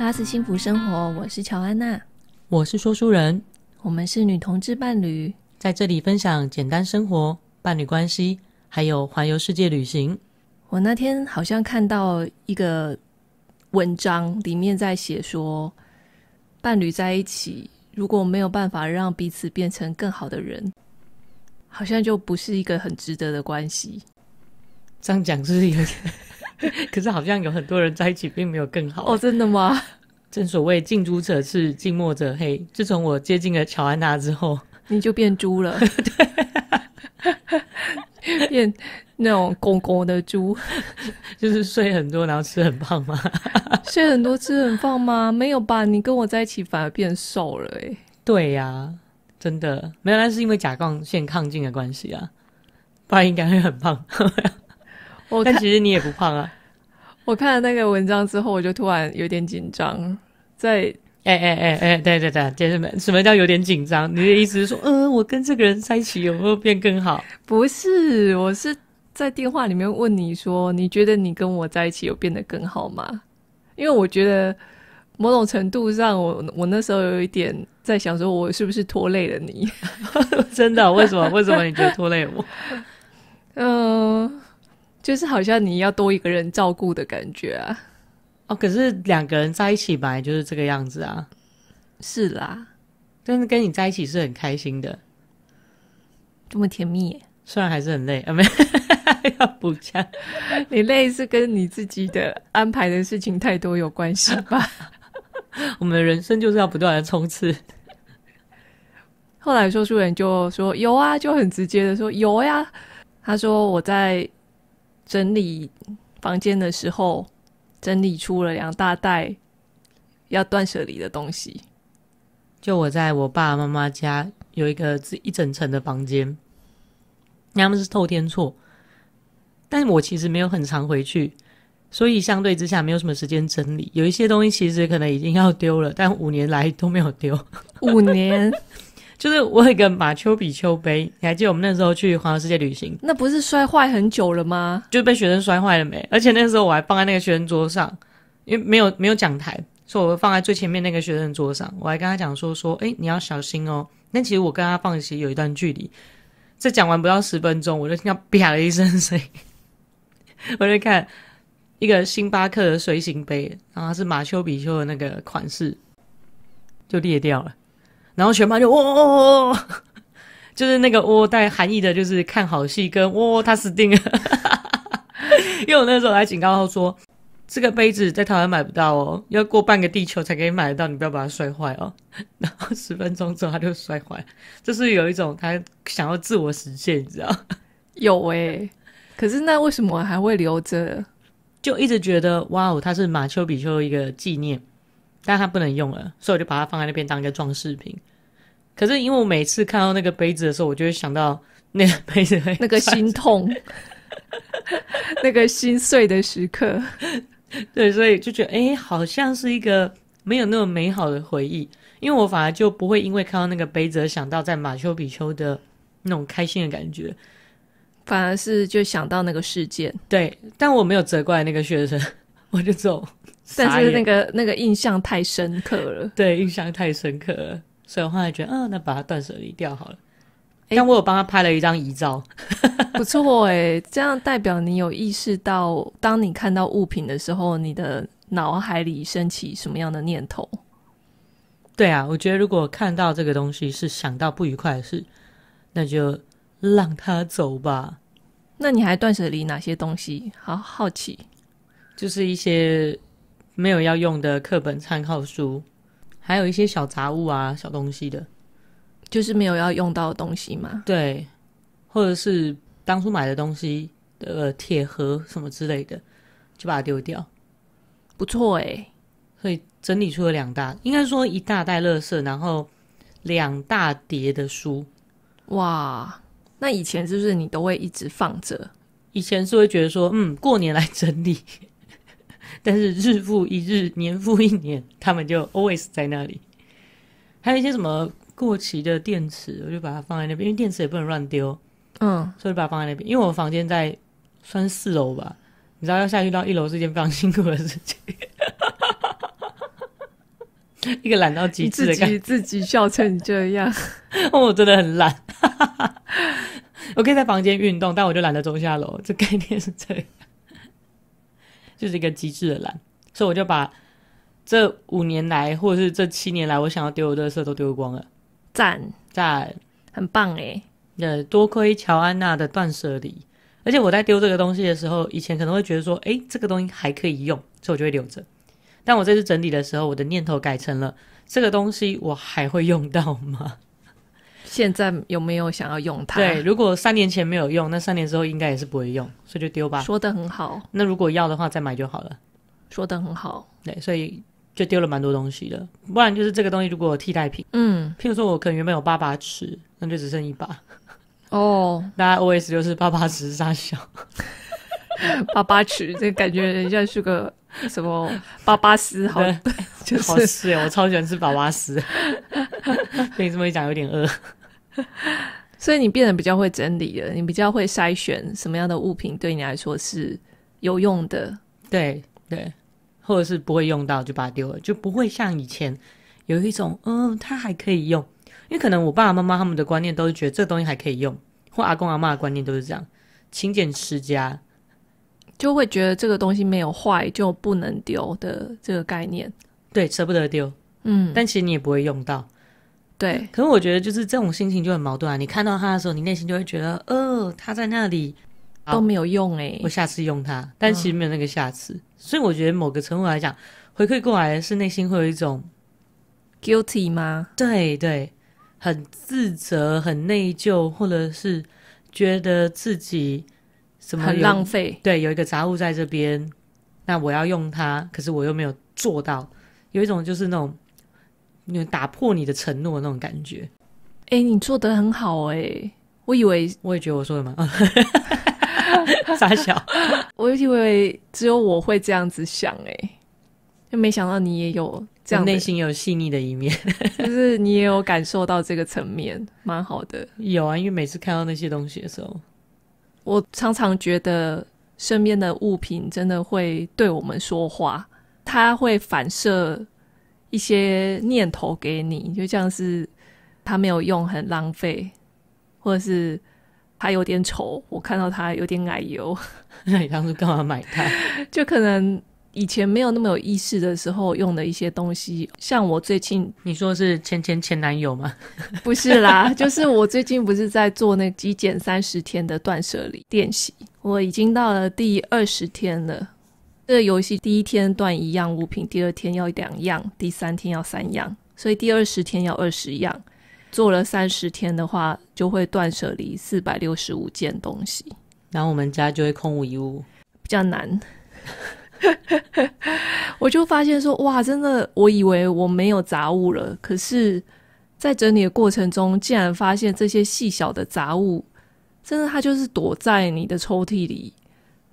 拉斯幸福生活，我是乔安娜，我是说书人，我们是女同志伴侣，在这里分享简单生活、伴侣关系，还有环游世界旅行。我那天好像看到一个文章，里面在写说，伴侣在一起，如果没有办法让彼此变成更好的人，好像就不是一个很值得的关系。这样讲是不是有点？可是好像有很多人在一起并没有更好哦，真的吗？正所谓近朱者赤，近墨者黑。自从我接近了乔安娜之后，你就变猪了，变那种公公的猪，就是睡很多，然后吃很胖吗？睡很多吃很胖吗？没有吧？你跟我在一起反而变瘦了，哎，对呀，真的，有，那是因为甲状腺亢进的关系啊，不然应该会很胖。但其实你也不胖啊！我看了那个文章之后，我就突然有点紧张。在哎哎哎哎，对对对，姐妹们，什么叫有点紧张？你的意思是说，嗯，我跟这个人在一起有没有变更好？不是，我是在电话里面问你说，你觉得你跟我在一起有变得更好吗？因为我觉得某种程度上，我我那时候有一点在想，说我是不是拖累了你？真的，为什么？为什么你觉得拖累我？嗯。就是好像你要多一个人照顾的感觉啊！哦，可是两个人在一起本来就是这个样子啊。是啦，但是跟你在一起是很开心的，这么甜蜜。虽然还是很累啊，没 要补枪。你累是跟你自己的安排的事情太多有关系吧？我们的人生就是要不断的冲刺。后来，说书人就说有啊，就很直接的说有呀。他说我在。整理房间的时候，整理出了两大袋要断舍离的东西。就我在我爸爸妈妈家有一个一整层的房间，他们是透天厝，但我其实没有很常回去，所以相对之下没有什么时间整理。有一些东西其实可能已经要丢了，但五年来都没有丢。五年。就是我有一个马丘比丘杯，你还记得我们那时候去环游世界旅行？那不是摔坏很久了吗？就被学生摔坏了没？而且那时候我还放在那个学生桌上，因为没有没有讲台，所以我放在最前面那个学生桌上。我还跟他讲说说，哎，你要小心哦。但其实我跟他放起有一段距离，这讲完不到十分钟，我就听到啪的一声，声 我就看一个星巴克的随行杯，然后是马丘比丘的那个款式，就裂掉了。然后全班就哦哦哦，就是那个哦”带含义的，就是看好戏跟哦，他死定了。因为我那时候还警告他说，这个杯子在台湾买不到哦，要过半个地球才可以买得到，你不要把它摔坏哦。然后十分钟之后他就摔坏，就是有一种他想要自我实现，你知道？有诶。可是那为什么还会留着？就一直觉得哇哦，它是马丘比丘一个纪念，但他不能用了，所以我就把它放在那边当一个装饰品。可是因为我每次看到那个杯子的时候，我就会想到那个杯子那个心痛、那个心碎的时刻。对，所以就觉得哎，好像是一个没有那么美好的回忆。因为我反而就不会因为看到那个杯子而想到在马丘比丘的那种开心的感觉，反而是就想到那个事件。对，但我没有责怪那个学生，我就走。但是那个那个印象太深刻了。对，印象太深刻了。所以我后来觉得，嗯，那把它断舍离掉好了。但我有帮他拍了一张遗照，不错哎，这样代表你有意识到，当你看到物品的时候，你的脑海里升起什么样的念头？对啊，我觉得如果看到这个东西是想到不愉快的事，那就让它走吧。那你还断舍离哪些东西？好好奇，就是一些没有要用的课本、参考书。还有一些小杂物啊、小东西的，就是没有要用到的东西嘛。对，或者是当初买的东西，呃，铁盒什么之类的，就把它丢掉。不错哎，所以整理出了两大，应该说一大袋垃圾，然后两大叠的书。哇，那以前是不是你都会一直放着？以前是会觉得说，嗯，过年来整理。但是日复一日，年复一年，他们就 always 在那里。还有一些什么过期的电池，我就把它放在那边，因为电池也不能乱丢。嗯，所以把它放在那边。因为我房间在算四楼吧，你知道要下去到一楼是一件非常辛苦的事情。一个懒到极致的自己，自己笑成这样。哦，我真的很懒。我可以在房间运动，但我就懒得走下楼。这概念是这样。就是一个极致的懒，所以我就把这五年来或者是这七年来我想要丢的垃圾都丢光了，赞赞，很棒哎！那多亏乔安娜的断舍离，而且我在丢这个东西的时候，以前可能会觉得说，哎，这个东西还可以用，所以我就会留着。但我这次整理的时候，我的念头改成了：这个东西我还会用到吗？现在有没有想要用它？对，如果三年前没有用，那三年之后应该也是不会用，所以就丢吧。说的很好。那如果要的话，再买就好了。说的很好。对，所以就丢了蛮多东西的。不然就是这个东西如果有替代品，嗯，譬如说我可能原本有八把尺，那就只剩一把。哦，大家 OS 就是八八尺沙小，八八尺这感觉人家是个什么 八八丝，好就是好吃哎，我超喜欢吃八八丝。被你这么一讲，有点饿。所以你变得比较会整理了，你比较会筛选什么样的物品对你来说是有用的，对对，或者是不会用到就把它丢了，就不会像以前有一种嗯，它还可以用，因为可能我爸爸妈妈他们的观念都是觉得这东西还可以用，或阿公阿妈的观念都是这样，勤俭持家就会觉得这个东西没有坏就不能丢的这个概念，对，舍不得丢，嗯，但其实你也不会用到。对，可是我觉得就是这种心情就很矛盾。啊。你看到他的时候，你内心就会觉得，呃，他在那里都没有用，哎，我下次用它，但其实没有那个下次。所以我觉得某个程度来讲，回馈过来的是内心会有一种 guilty 吗？对对，很自责、很内疚，或者是觉得自己什么很浪费？对，有一个杂物在这边，那我要用它，可是我又没有做到，有一种就是那种。有打破你的承诺那种感觉，哎，你做的很好哎，我以为我也觉得我说什么，傻笑，我以为只有我会这样子想哎，就没想到你也有这样，内心有细腻的一面，就是你也有感受到这个层面，蛮好的。有啊，因为每次看到那些东西的时候，我常常觉得身边的物品真的会对我们说话，它会反射。一些念头给你，就像是他没有用，很浪费，或者是他有点丑，我看到他有点奶油。那你当初干嘛买它？就可能以前没有那么有意识的时候用的一些东西，像我最近你说是前前前男友吗？不是啦，就是我最近不是在做那个极简三十天的断舍离练习，我已经到了第二十天了。这个游戏第一天断一样物品，第二天要两样，第三天要三样，所以第二十天要二十样。做了三十天的话，就会断舍离四百六十五件东西。然后我们家就会空无一物，比较难。我就发现说，哇，真的，我以为我没有杂物了，可是，在整理的过程中，竟然发现这些细小的杂物，真的它就是躲在你的抽屉里，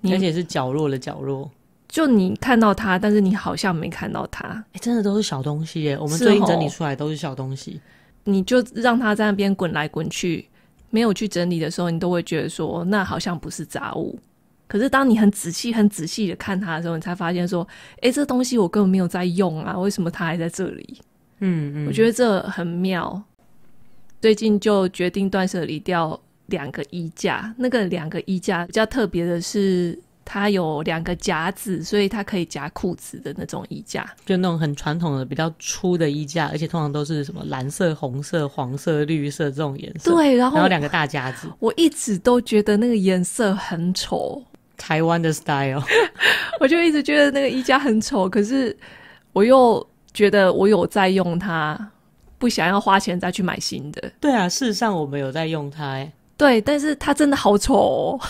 而且是角落的角落。就你看到它，但是你好像没看到它。哎，真的都是小东西耶！我们最近整理出来都是小东西。你就让它在那边滚来滚去，没有去整理的时候，你都会觉得说，那好像不是杂物。可是当你很仔细、很仔细的看它的时候，你才发现说，哎，这东西我根本没有在用啊，为什么它还在这里？嗯嗯，我觉得这很妙。最近就决定断舍离掉两个衣架，那个两个衣架比较特别的是。它有两个夹子，所以它可以夹裤子的那种衣架，就那种很传统的、比较粗的衣架，而且通常都是什么蓝色、红色、黄色、绿色这种颜色。对，然后两个大夹子，我一直都觉得那个颜色很丑，台湾的 style，我就一直觉得那个衣架很丑。可是我又觉得我有在用它，不想要花钱再去买新的。对啊，事实上我没有在用它。对，但是它真的好丑。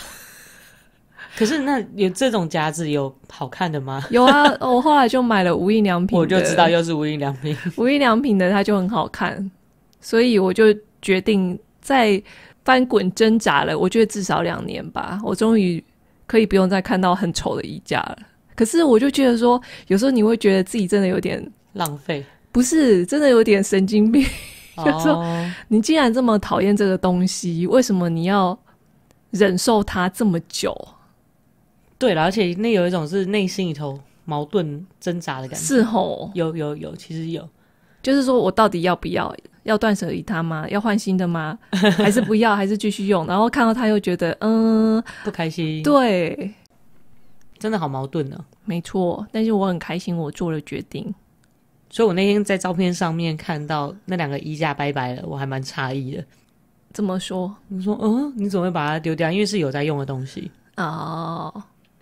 可是那有这种夹子有好看的吗？有啊，我后来就买了无印良品。我就知道又是无印良品。无印良品的它就很好看，所以我就决定再翻滚挣扎了。我觉得至少两年吧，我终于可以不用再看到很丑的衣架了。可是我就觉得说，有时候你会觉得自己真的有点浪费，不是真的有点神经病。就说你既然这么讨厌这个东西，为什么你要忍受它这么久？对了，而且那有一种是内心里头矛盾挣扎的感觉，是吼，有有有，其实有，就是说我到底要不要要断舍离它吗？要换新的吗？还是不要？还是继续用？然后看到他又觉得嗯不开心，对，真的好矛盾呢。没错，但是我很开心，我做了决定。所以我那天在照片上面看到那两个衣架拜拜了，我还蛮诧异的。怎么说？你说嗯，你怎么会把它丢掉？因为是有在用的东西哦。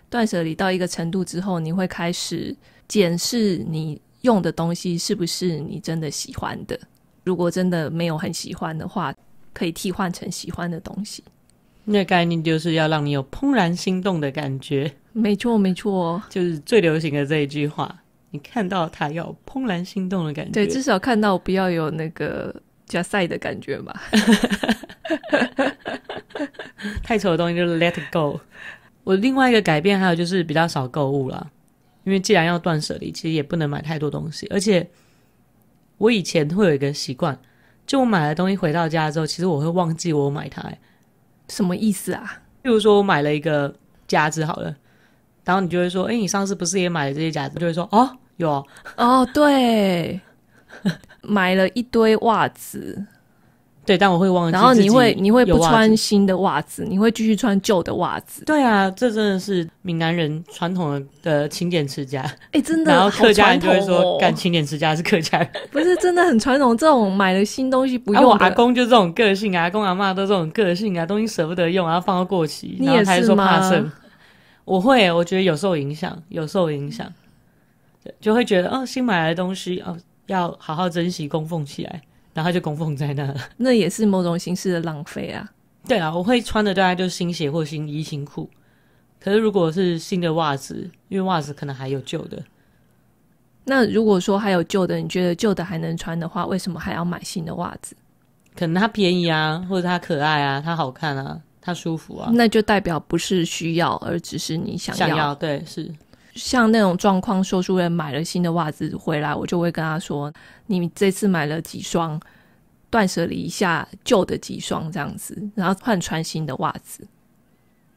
断舍离到一个程度之后，你会开始检视你用的东西是不是你真的喜欢的。如果真的没有很喜欢的话，可以替换成喜欢的东西。那概念就是要让你有怦然心动的感觉。没错，没错，就是最流行的这一句话。你看到它要怦然心动的感觉。对，至少看到不要有那个加塞的感觉吧。太丑的东西就是 let go。我另外一个改变还有就是比较少购物了，因为既然要断舍离，其实也不能买太多东西。而且我以前会有一个习惯，就我买了东西回到家之后，其实我会忘记我买它，什么意思啊？比如说我买了一个夹子好了，然后你就会说：“哎，你上次不是也买了这些夹子？”就会说：“哦，有哦，对，买了一堆袜子。”对，但我会忘记。然后你会你会不穿新的袜子，你会继续穿旧的袜子。对啊，这真的是闽南人传统的勤俭持家。哎，真的，然后客家人就会说，干勤俭持家是客家。人。不是，真的很传统。这种买了新东西不用。我阿公就这种个性啊，阿公阿妈都这种个性啊，东西舍不得用，然后放到过期，你也是说怕我会，我觉得有受影响，有受影响，就会觉得，哦，新买来的东西，哦，要好好珍惜，供奉起来。然后就供奉在那，那也是某种形式的浪费啊。对啊，我会穿的，大啊，就是新鞋或新衣、新裤。可是如果是新的袜子，因为袜子可能还有旧的。那如果说还有旧的，你觉得旧的还能穿的话，为什么还要买新的袜子？可能它便宜啊，或者它可爱啊，它好看啊，它舒服啊。那就代表不是需要，而只是你想要。想要对是。像那种状况，说书人买了新的袜子回来，我就会跟他说：“你这次买了几双，断舍离一下旧的几双，这样子，然后换穿新的袜子。”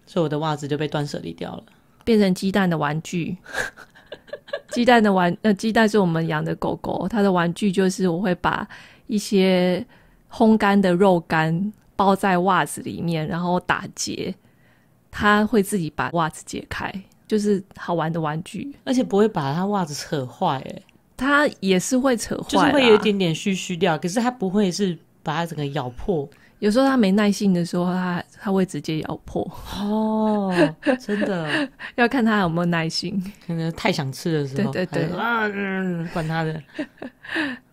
所以我的袜子就被断舍离掉了，变成鸡蛋的玩具。鸡蛋的玩，呃，鸡蛋是我们养的狗狗，它的玩具就是我会把一些烘干的肉干包在袜子里面，然后打结，它会自己把袜子解开。就是好玩的玩具，而且不会把他袜子扯坏。哎，他也是会扯坏，就是会有一点点虚虚掉。可是他不会是把他整个咬破。有时候他没耐性的时候，他他会直接咬破。哦，真的 要看他有没有耐心。可能太想吃的时候，对对对，管他的，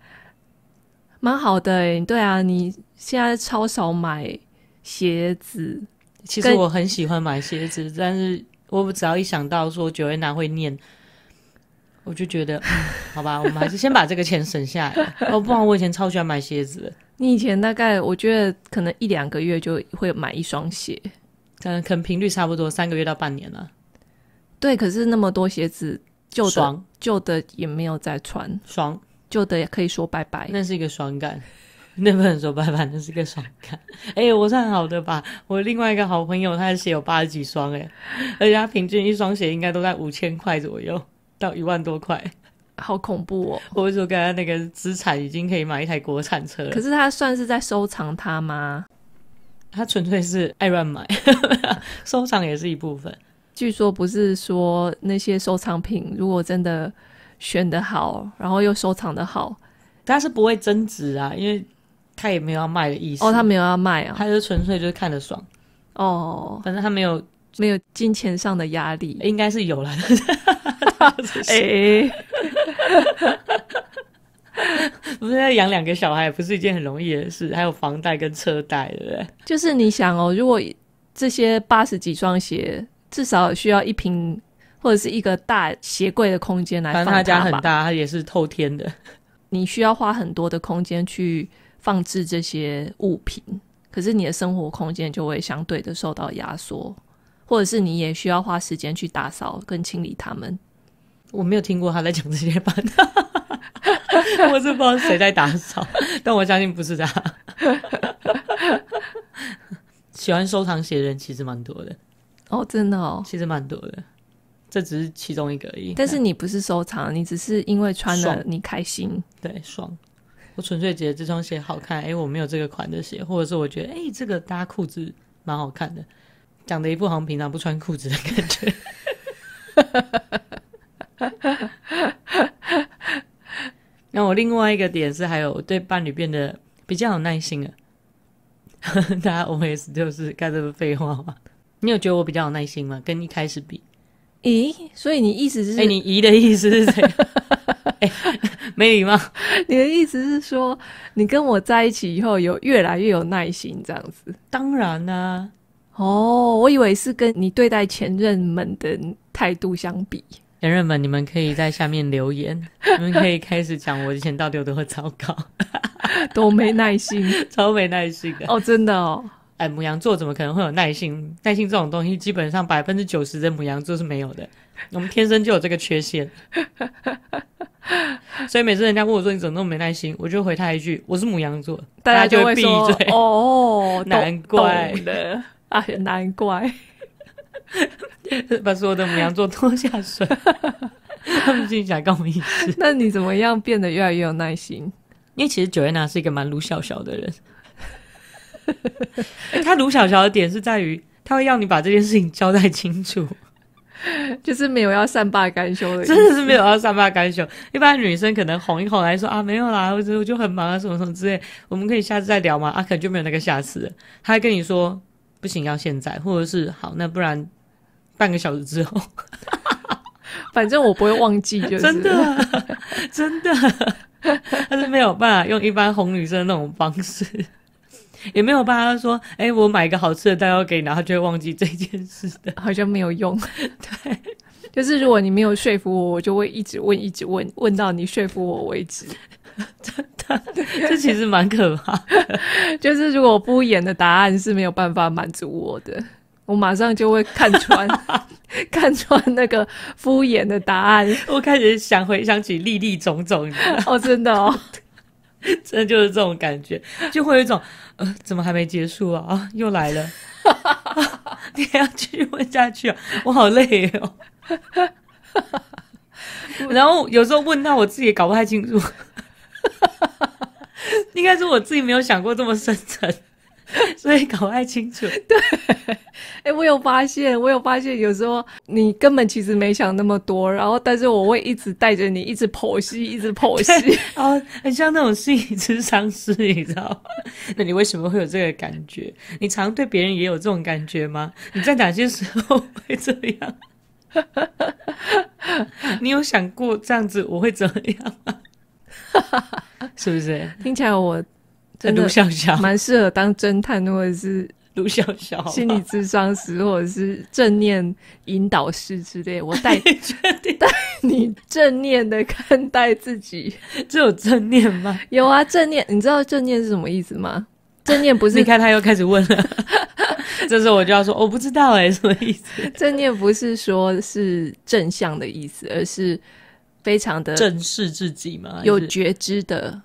蛮好的。对啊，你现在超少买鞋子。其实我很喜欢买鞋子，但是。我只要一想到说九月男会念，我就觉得，好吧，我们还是先把这个钱省下来。哦，不然我以前超喜欢买鞋子。你以前大概我觉得可能一两个月就会买一双鞋，可能可能频率差不多三个月到半年了。对，可是那么多鞋子，旧的旧的也没有再穿，双旧的也可以说拜拜。那是一个双感。那不能说白，拜，那是个爽感。哎，我算很好的吧？我另外一个好朋友，他的鞋有八十几双哎，而且他平均一双鞋应该都在五千块左右到一万多块，好恐怖哦！我就说，刚刚那个资产已经可以买一台国产车了。可是他算是在收藏他吗？他纯粹是爱乱买，收藏也是一部分。据说不是说那些收藏品如果真的选的好，然后又收藏的好，但是不会增值啊，因为。他也没有要卖的意思哦，他没有要卖啊，他就纯粹就是看的爽哦。反正他没有没有金钱上的压力，应该是有了。哎，不是要养两个小孩，不是一件很容易的事，还有房贷跟车贷，对不对？就是你想哦，如果这些八十几双鞋，至少需要一瓶或者是一个大鞋柜的空间来放他家很大，他也是透天的，你需要花很多的空间去。放置这些物品，可是你的生活空间就会相对的受到压缩，或者是你也需要花时间去打扫跟清理它们。我没有听过他在讲这些班，我是不知道谁在打扫，但我相信不是他。喜欢收藏鞋的人其实蛮多的哦，真的哦，其实蛮多的，这只是其中一个而已。但是你不是收藏，你只是因为穿了你开心，对，爽。我纯粹觉得这双鞋好看，哎，我没有这个款的鞋，或者是我觉得，哎，这个搭裤子蛮好看的，讲的一副好像平常不穿裤子的感觉。那我另外一个点是，还有对伴侣变得比较有耐心了。大家 OS 就是干这个废话吗？你有觉得我比较有耐心吗？跟一开始比？咦，所以你意思是？哎，你姨的意思是？谁？没礼貌。你的意思是说，你跟我在一起以后，有越来越有耐心这样子？当然啦。哦，我以为是跟你对待前任们的态度相比。前任们，你们可以在下面留言，你们可以开始讲我以前到底有多糟糕，多没耐心，超没耐心的。哦，真的哦。哎，母羊座怎么可能会有耐心？耐心这种东西，基本上百分之九十的母羊座是没有的。我们天生就有这个缺陷。所以每次人家问我说你怎么那么没耐心，我就回他一句：“我是母羊座。”大家就会闭嘴哦，难怪了啊，难怪。把所有的母羊座拖下水，他们心想：跟我们意那你怎么样变得越来越有耐心？因为其实九月娜是一个蛮鲁小小的人，他鲁小小的点是在于，他会要你把这件事情交代清楚。就是没有要善罢甘休的真的是没有要善罢甘休。一般女生可能哄一哄来说啊，没有啦，或者我就很忙啊，什么什么之类。我们可以下次再聊嘛。啊，可能就没有那个下次，他还跟你说不行，要现在，或者是好，那不然半个小时之后。反正我不会忘记，真的，真的，他是没有办法用一般哄女生的那种方式。也没有办法说，哎，我买一个好吃的蛋糕给你，然后就会忘记这件事的，好像没有用。对，就是如果你没有说服我，我就会一直问，一直问，问到你说服我为止。真的，这其实蛮可怕。就是如果敷衍的答案是没有办法满足我的，我马上就会看穿，看穿那个敷衍的答案。我开始想回想起历历种种。哦，真的哦。真的就是这种感觉，就会有一种，呃，怎么还没结束啊？啊，又来了，你还要继续问下去啊？我好累哦。然后有时候问到我自己也搞不太清楚，应该是我自己没有想过这么深层。所以搞太清楚，对，哎，我有发现，我有发现，有时候你根本其实没想那么多，然后但是我会一直带着你，一直剖析，一直剖析，哦，很像那种心理咨询师，你知道吗？那你为什么会有这个感觉？你常对别人也有这种感觉吗？你在哪些时候会这样？你有想过这样子我会怎么样吗？是不是？听起来我。陆笑笑蛮适合当侦探，或者是卢笑笑心理咨商师，或者是正念引导师之类。我带 你，带你正念的看待自己。这有正念吗？有啊，正念。你知道正念是什么意思吗？正念不是你看他又开始问了，这时候我就要说我不知道哎，什么意思？正念不是说是正向的意思，而是。非常的正视自己嘛，有觉知的，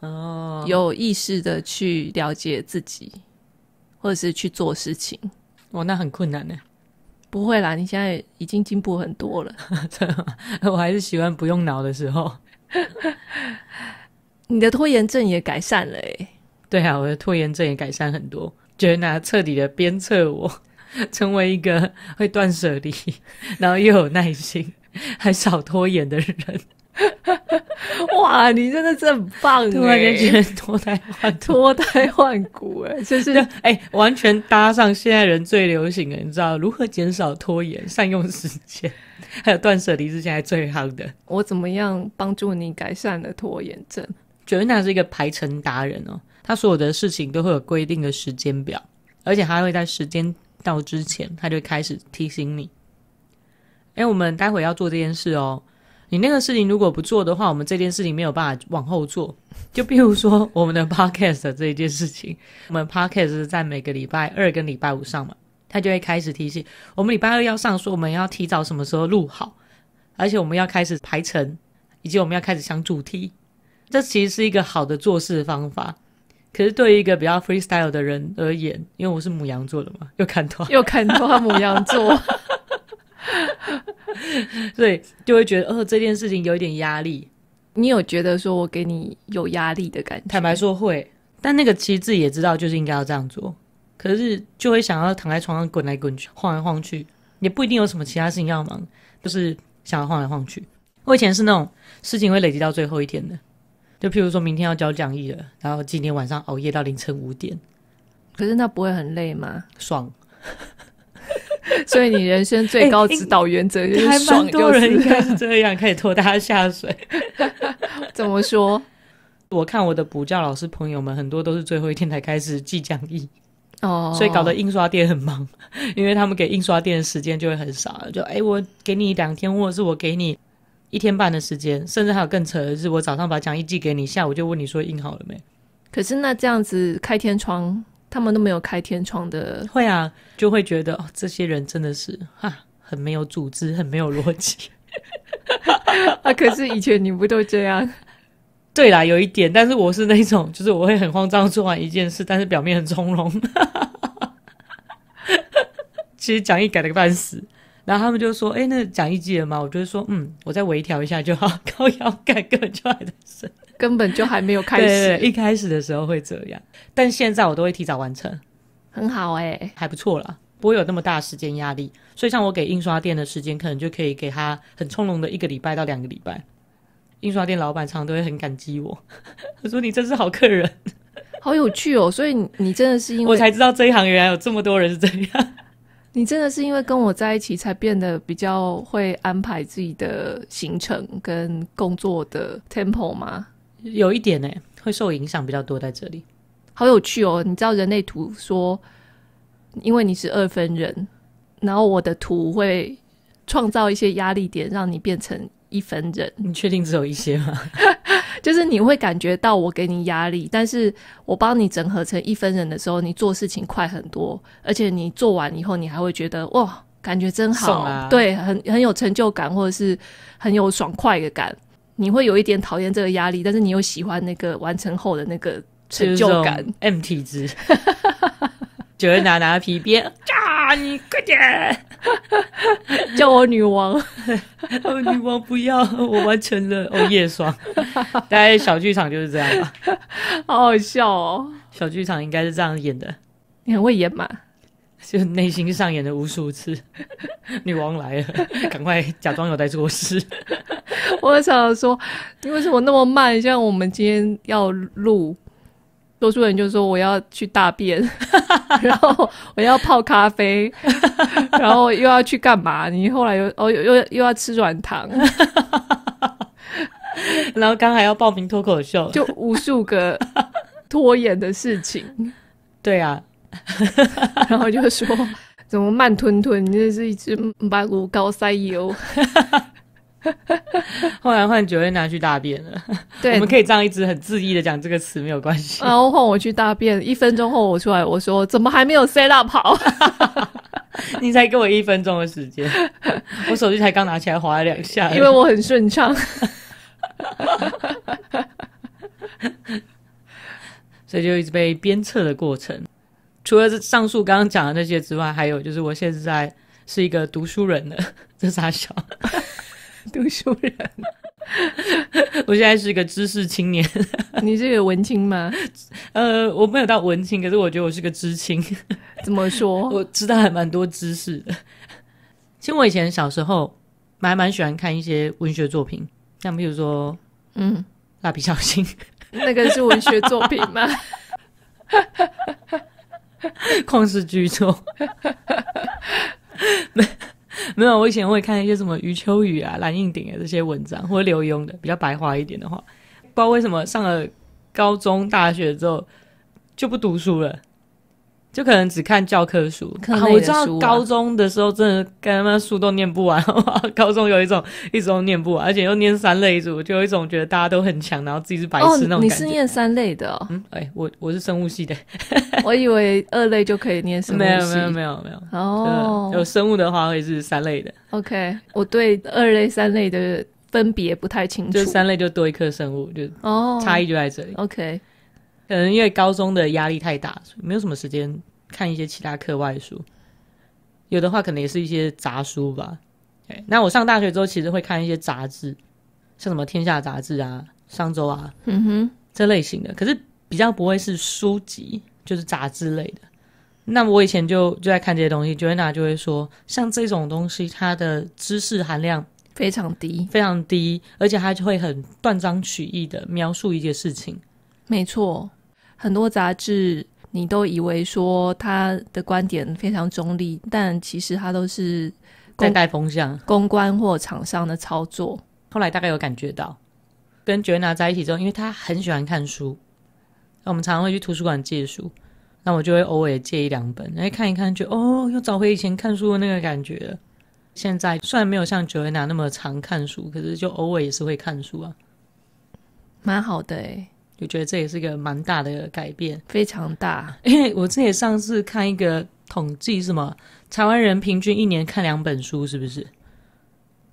有意识的去了解自己，或者是去做事情。哦，那很困难呢。不会啦，你现在已经进步很多了。我还是喜欢不用脑的时候。你的拖延症也改善了诶。对啊，我的拖延症也改善很多，觉得那彻底的鞭策我，成为一个会断舍离，然后又有耐心，还少拖延的人。哇，你真的很棒突然间觉得脱胎换 脱胎换骨哎，就是哎，完全搭上现在人最流行的，你知道如何减少拖延、善用时间，还有断舍离之前，在最好的。我怎么样帮助你改善了拖延症？得娜是一个排程达人哦，他所有的事情都会有规定的时间表，而且他会在时间到之前，他就开始提醒你。哎，我们待会要做这件事哦。你那个事情如果不做的话，我们这件事情没有办法往后做。就比如说我们的 podcast 这一件事情，我们 podcast 是在每个礼拜二跟礼拜五上嘛，他就会开始提醒我们礼拜二要上，说我们要提早什么时候录好，而且我们要开始排程，以及我们要开始想主题。这其实是一个好的做事方法。可是对于一个比较 freestyle 的人而言，因为我是母羊座的嘛，又看脱，又看他母羊座。所以就会觉得，呃，这件事情有点压力。你有觉得说我给你有压力的感觉？坦白说会，但那个其实自己也知道，就是应该要这样做。可是就会想要躺在床上滚来滚去、晃来晃去，也不一定有什么其他事情要忙，就是想要晃来晃去。我以前是那种事情会累积到最后一天的，就譬如说明天要交讲义了，然后今天晚上熬夜到凌晨五点，可是那不会很累吗？爽。所以你人生最高指导原则就是爽多人，应该是 这样可以拖大家下水。怎么说？我看我的补教老师朋友们很多都是最后一天才开始记讲义哦，所以搞得印刷店很忙，因为他们给印刷店的时间就会很少，就哎，我给你两天，或者是我给你一天半的时间，甚至还有更扯的是，我早上把讲义寄给你，下午就问你说印好了没？可是那这样子开天窗。他们都没有开天窗的，会啊，就会觉得这些人真的是啊，很没有组织，很没有逻辑。啊，可是以前你不都这样？对啦，有一点，但是我是那种，就是我会很慌张做完一件事，但是表面很从容。其实讲义改了个半死，然后他们就说：“哎，那讲义记得吗？”我就是说：“嗯，我再微调一下就好。”高腰改革出来的事。根本就还没有开始。一开始的时候会这样，但现在我都会提早完成，很好哎，还不错了，不会有那么大时间压力。所以，像我给印刷店的时间，可能就可以给他很从容的一个礼拜到两个礼拜。印刷店老板常常都会很感激我，他 说你真是好客人，好有趣哦。所以你真的是因为我才知道这一行原来有这么多人是这样。你真的是因为跟我在一起才变得比较会安排自己的行程跟工作的 temple 吗？有一点呢，会受影响比较多在这里。好有趣哦！你知道人类图说，因为你是二分人，然后我的图会创造一些压力点，让你变成一分人。你确定只有一些吗？就是你会感觉到我给你压力，但是我帮你整合成一分人的时候，你做事情快很多，而且你做完以后，你还会觉得哇，感觉真好，啊、对，很很有成就感，或者是很有爽快的感。你会有一点讨厌这个压力，但是你又喜欢那个完成后的那个成就感。M 体质，九月拿拿皮鞭，加你快点，叫我女王。女王不要，我完成了。哦，夜爽，大概小剧场就是这样吧，好好笑哦。小剧场应该是这样演的，你很会演嘛。就是内心上演了无数次，女王来了，赶快假装有在做事。我想说，你为什么那么慢？像我们今天要录，多数人就说我要去大便，然后我要泡咖啡，然后又要去干嘛？你后来又哦又又又要吃软糖，然后刚还要报名脱口秀，就无数个拖延的事情。对啊。然后就说 怎么慢吞吞，你这是一只白乳高塞油。后来换九月拿去大便了。我们可以这样一直很恣意的讲这个词没有关系。然后换我去大便，一分钟后我出来，我说怎么还没有 set up 好？你才给我一分钟的时间，我手机才刚拿起来划了两下，因为我很顺畅。所以就一直被鞭策的过程。除了上述刚刚讲的那些之外，还有就是我现在是一个读书人的傻笑，读书人，我现在是一个知识青年。你是个文青吗？呃，我没有到文青，可是我觉得我是个知青。怎么说？我知道还蛮多知识的。其实我以前小时候还蛮喜欢看一些文学作品，像比如说，嗯，蜡笔小新。那个是文学作品吗？旷世巨作，没没有，我以前会看一些什么余秋雨啊、蓝印鼎啊这些文章，或者刘墉的比较白话一点的话，不知道为什么上了高中、大学之后就不读书了。就可能只看教科书，可能、我知道高中的时候，真的跟他们书都念不完。高中有一种一直都念不完，而且又念三类一就有一种觉得大家都很强，然后自己是白痴那种感觉。哦，你是念三类的？嗯，哎，我我是生物系的。我以为二类就可以念生物系。没有没有没有没有。哦，有生物的话会是三类的。OK，我对二类三类的分别不太清楚。就三类就多一颗生物，就差异就在这里。OK。可能因为高中的压力太大，所以没有什么时间看一些其他课外书。有的话，可能也是一些杂书吧。哎，那我上大学之后，其实会看一些杂志，像什么《天下杂志》啊、《商周》啊，嗯哼，这类型的。可是比较不会是书籍，就是杂志类的。那我以前就就在看这些东西，Joanna 就会说，像这种东西，它的知识含量 非常低，非常低，而且它会很断章取义的描述一件事情。没错。很多杂志，你都以为说他的观点非常中立，但其实他都是在带风向、公关或厂商的操作。后来大概有感觉到，跟 Joanna 在一起之后，因为他很喜欢看书，那我们常常会去图书馆借书，那我就会偶尔借一两本，哎，看一看，就哦，又找回以前看书的那个感觉。现在虽然没有像 Joanna 那么常看书，可是就偶尔也是会看书啊，蛮好的哎。我觉得这也是一个蛮大的改变，非常大。因为我之前上次看一个统计，什么台湾人平均一年看两本书，是不是？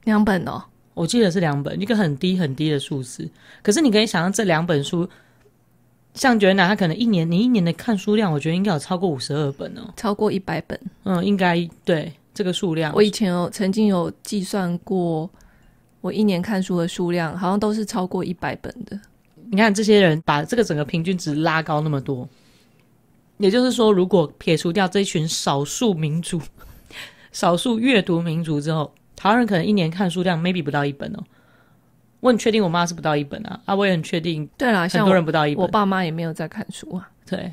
两本哦，我记得是两本，一个很低很低的数字。可是你可以想象，这两本书，像得娜，他可能一年，你一年的看书量，我觉得应该有超过五十二本哦，超过一百本。嗯，应该对这个数量。我以前有曾经有计算过，我一年看书的数量，好像都是超过一百本的。你看这些人把这个整个平均值拉高那么多，也就是说，如果撇除掉这一群少数民族、少数阅读民族之后，台湾人可能一年看书量 maybe 不到一本哦。我很确定，我妈是不到一本啊。啊，我也很确定。对啦，很多人不到一本，我爸妈也没有在看书啊。对，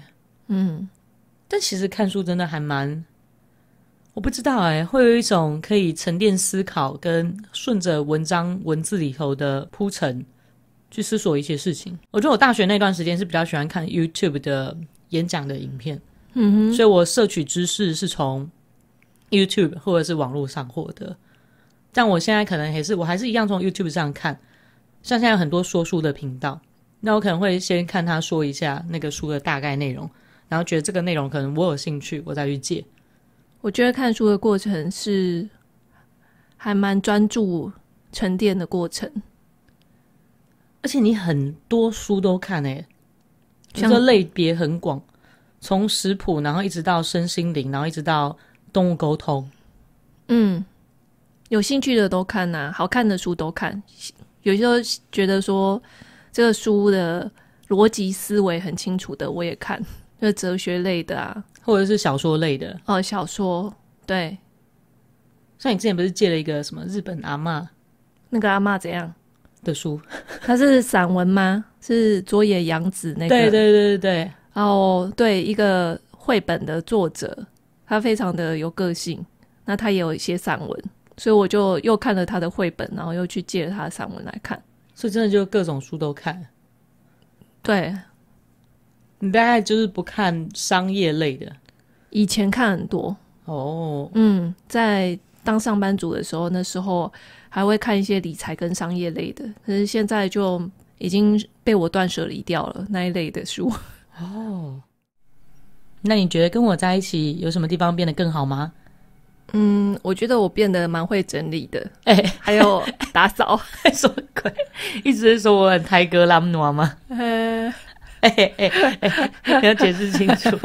嗯，但其实看书真的还蛮……我不知道哎，会有一种可以沉淀思考，跟顺着文章文字里头的铺陈。去思索一些事情，我觉得我大学那段时间是比较喜欢看 YouTube 的演讲的影片，嗯哼，所以我摄取知识是从 YouTube 或者是网络上获得。但我现在可能也是，我还是一样从 YouTube 上看，像现在很多说书的频道，那我可能会先看他说一下那个书的大概内容，然后觉得这个内容可能我有兴趣，我再去借。我觉得看书的过程是还蛮专注沉淀的过程。而且你很多书都看哎，这个类别很广，从食谱，然后一直到身心灵，然后一直到动物沟通。嗯，有兴趣的都看呐，好看的书都看。有时候觉得说这个书的逻辑思维很清楚的，我也看，就哲学类的啊，或者是小说类的。哦，小说，对。像你之前不是借了一个什么日本阿妈？那个阿妈怎样？的书，他是散文吗？是佐野洋子那个？对对对对对。哦，对，一个绘本的作者，他非常的有个性。那他也有一些散文，所以我就又看了他的绘本，然后又去借了他的散文来看。所以真的就各种书都看。对，你大概就是不看商业类的。以前看很多哦。嗯，在。当上班族的时候，那时候还会看一些理财跟商业类的，可是现在就已经被我断舍离掉了那一类的书。哦，那你觉得跟我在一起有什么地方变得更好吗？嗯，我觉得我变得蛮会整理的。哎，还有打扫，么鬼？一直是说我很胎哥那么暖吗？哎 哎你要解释清楚。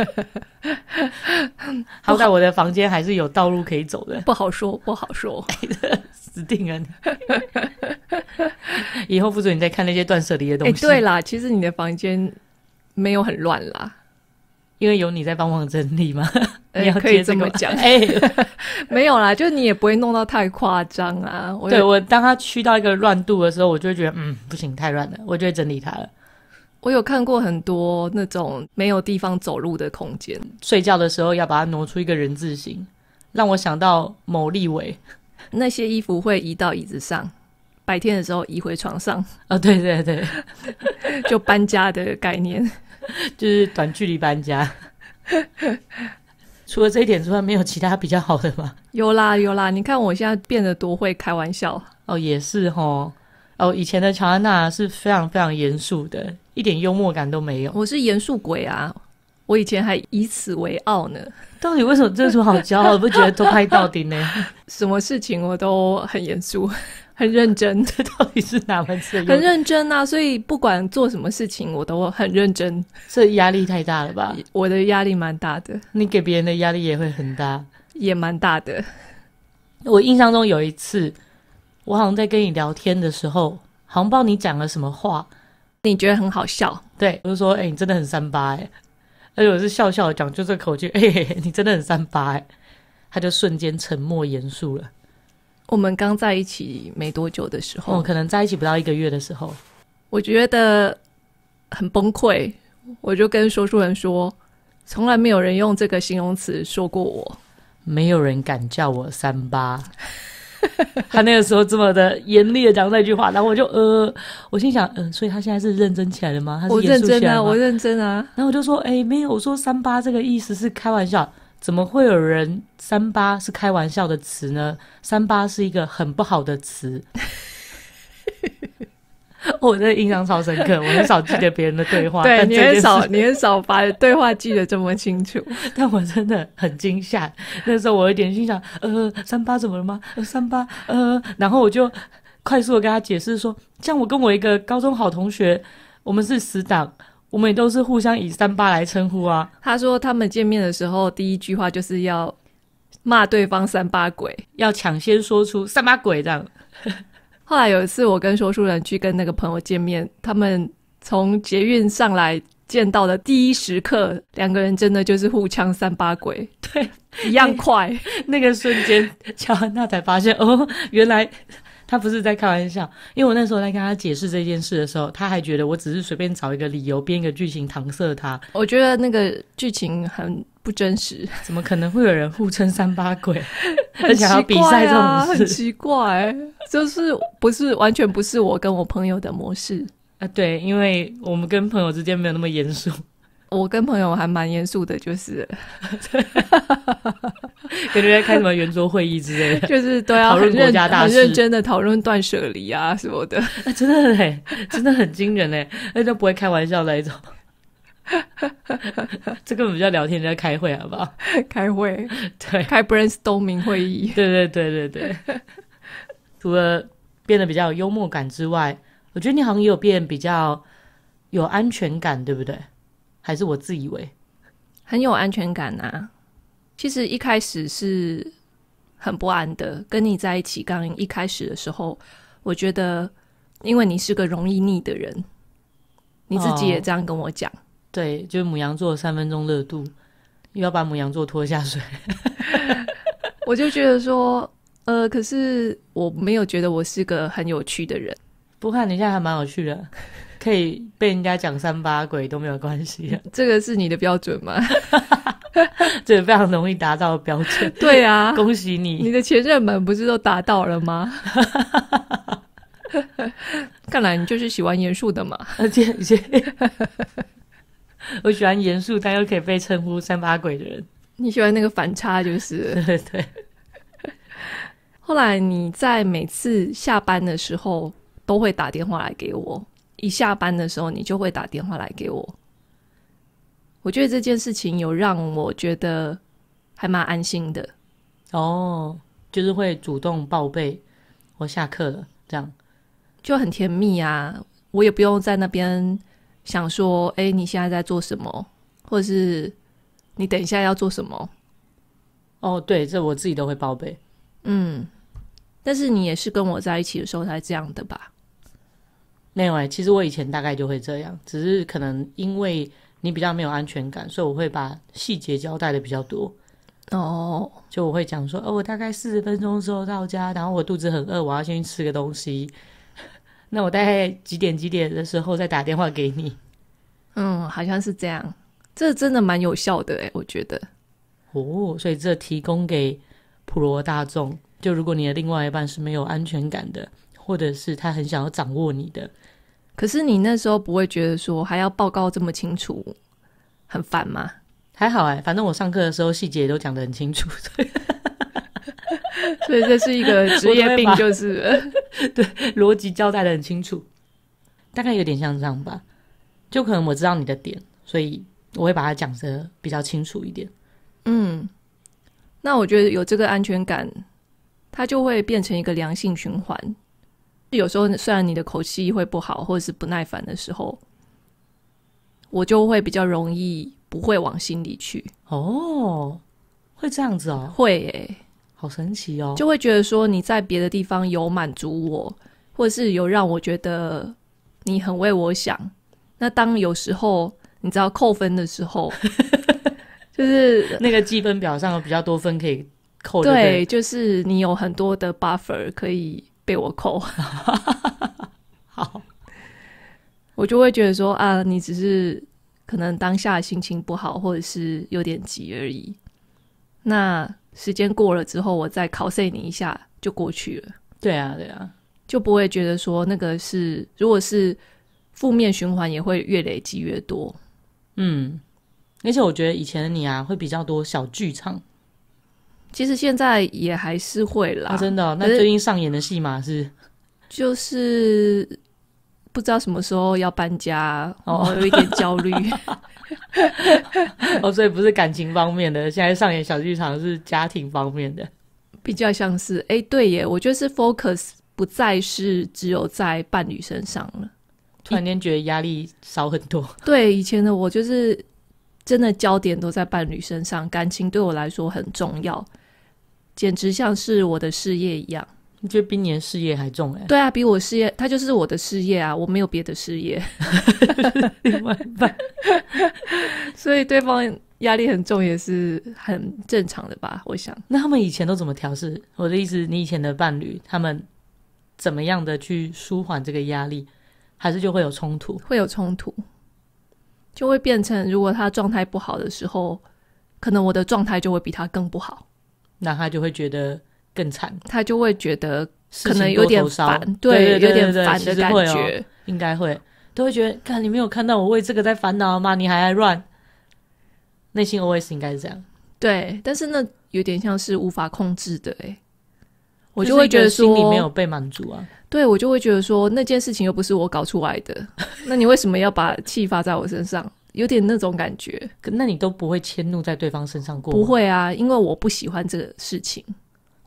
好 在我的房间还是有道路可以走的。不好说，不好说，死定了。以后不准你再看那些断舍离的东西。哎，对啦，其实你的房间没有很乱啦，因为有你在帮忙整理嘛。可以这么讲。哎，没有啦，就是你也不会弄到太夸张啊。对我，当他去到一个乱度的时候，我就觉得嗯，不行，太乱了，我就整理他了。我有看过很多那种没有地方走路的空间，睡觉的时候要把它挪出一个人字形，让我想到某立伟。那些衣服会移到椅子上，白天的时候移回床上。啊，对对对，就搬家的概念，就是短距离搬家。除了这一点之外，没有其他比较好的吗？有啦有啦，你看我现在变得多会开玩笑哦，也是哦。哦，以前的乔安娜是非常非常严肃的，一点幽默感都没有。我是严肃鬼啊，我以前还以此为傲呢。到底为什么这种好骄傲？不觉得偷拍到底呢？什么事情我都很严肃、很认真。到底是哪门子？很认真啊，所以不管做什么事情，我都很认真。这压力太大了吧？我的压力蛮大的。你给别人的压力也会很大，也蛮大的。我印象中有一次。我好像在跟你聊天的时候，好像不知道你讲了什么话，你觉得很好笑？对，我就说，哎，你真的很三八哎，而且我是笑笑讲，就这口气，哎，你真的很三八哎，他就瞬间沉默严肃了。我们刚在一起没多久的时候，哦，可能在一起不到一个月的时候，我觉得很崩溃，我就跟说书人说，从来没有人用这个形容词说过我，没有人敢叫我三八。他那个时候这么的严厉的讲那句话，然后我就呃，我心想，嗯，所以他现在是认真起来了吗？我认真啊，我认真啊。然后我就说，哎，没有，我说三八这个意思是开玩笑，怎么会有人三八是开玩笑的词呢？三八是一个很不好的词。我的印象超深刻，我很少记得别人的对话。对你很少，你很少把对话记得这么清楚。但我真的很惊吓，那时候我有点心想，呃，三八怎么了吗？呃，三八，呃，然后我就快速的跟他解释说，像我跟我一个高中好同学，我们是死党，我们也都是互相以三八来称呼啊。他说他们见面的时候，第一句话就是要骂对方三八鬼，要抢先说出三八鬼这样。后来有一次，我跟说书人去跟那个朋友见面，他们从捷运上来见到的第一时刻，两个人真的就是互呛三八鬼，对，一样快。那个瞬间，乔安娜才发现，哦，原来。他不是在开玩笑，因为我那时候在跟他解释这件事的时候，他还觉得我只是随便找一个理由编一个剧情搪塞他。我觉得那个剧情很不真实，怎么可能会有人互称三八鬼，而 且要比赛这种事，很奇怪，就是不是完全不是我跟我朋友的模式啊？对，因为我们跟朋友之间没有那么严肃。我跟朋友还蛮严肃的，就是，感觉在开什么圆桌会议之类，的，就是都要讨论国家大事，很认真的讨论断舍离啊什么的。真的很、嘞，真的很惊人嘞，那就不会开玩笑那一种。这根本叫聊天，叫开会好不好？开会，对，开 brainstorming 会议。对对对对对。除了变得比较有幽默感之外，我觉得你好像也有变比较有安全感，对不对？还是我自以为很有安全感呐。其实一开始是很不安的，跟你在一起刚一开始的时候，我觉得因为你是个容易腻的人，你自己也这样跟我讲。对，就是母羊座三分钟热度，又要把母羊座拖下水。我就觉得说，呃，可是我没有觉得我是个很有趣的人。不看，你现在还蛮有趣的。可以被人家讲三八鬼都没有关系，这个是你的标准吗？对，非常容易达到的标准。对啊，恭喜你！你的前任们不是都达到了吗？看来你就是喜欢严肃的嘛。而且，我喜欢严肃，但又可以被称呼三八鬼的人。你喜欢那个反差，就是对对。后来你在每次下班的时候都会打电话来给我。一下班的时候，你就会打电话来给我。我觉得这件事情有让我觉得还蛮安心的哦，就是会主动报备我下课了，这样就很甜蜜啊！我也不用在那边想说，哎，你现在在做什么，或者是你等一下要做什么。哦，对，这我自己都会报备。嗯，但是你也是跟我在一起的时候才这样的吧？另外，其实我以前大概就会这样，只是可能因为你比较没有安全感，所以我会把细节交代的比较多。哦，就我会讲说，哦，我大概四十分钟时候到家，然后我肚子很饿，我要先去吃个东西。那我大概几点几点的时候再打电话给你？嗯，好像是这样，这真的蛮有效的哎，我觉得。哦，所以这提供给普罗大众，就如果你的另外一半是没有安全感的，或者是他很想要掌握你的。可是你那时候不会觉得说还要报告这么清楚，很烦吗？还好哎，反正我上课的时候细节都讲的很清楚，所以这是一个职业病，就是对逻辑交代的很清楚，大概有点像这样吧。就可能我知道你的点，所以我会把它讲的比较清楚一点。嗯，那我觉得有这个安全感，它就会变成一个良性循环。有时候虽然你的口气会不好，或者是不耐烦的时候，我就会比较容易不会往心里去。哦，会这样子哦，会哎，好神奇哦！就会觉得说你在别的地方有满足我，或者是有让我觉得你很为我想。那当有时候你知道扣分的时候，就是那个积分表上有比较多分可以扣，对，就是你有很多的 buffer 可以。被我扣，好，我就会觉得说啊，你只是可能当下心情不好，或者是有点急而已。那时间过了之后，我再 c o 你一下，就过去了。对啊，对啊，就不会觉得说那个是，如果是负面循环，也会越累积越多。嗯，而且我觉得以前的你啊，会比较多小剧场。其实现在也还是会啦。啊，真的？那最近上演的戏码是？就是不知道什么时候要搬家，我有一点焦虑。哦，所以不是感情方面的，现在上演小剧场是家庭方面的，比较像是哎对耶，我觉得是 focus 不再是只有在伴侣身上了。突然间觉得压力少很多。对，以前的我就是真的焦点都在伴侣身上，感情对我来说很重要。简直像是我的事业一样，你觉得比你事业还重哎？对啊，比我事业，他就是我的事业啊，我没有别的事业。另外一半，所以对方压力很重也是很正常的吧？我想，那他们以前都怎么调试？我的意思，你以前的伴侣他们怎么样的去舒缓这个压力，还是就会有冲突？会有冲突，就会变成如果他状态不好的时候，可能我的状态就会比他更不好。那他就会觉得更惨，他就会觉得可能有点烦，对，有点烦的感觉，应该会都会觉得，看你没有看到我为这个在烦恼吗？你还乱，内心 always 应该是这样，对，但是那有点像是无法控制的，我就会觉得心里没有被满足啊，对我就会觉得说那件事情又不是我搞出来的，那你为什么要把气发在我身上？有点那种感觉，那你都不会迁怒在对方身上过？不会啊，因为我不喜欢这个事情，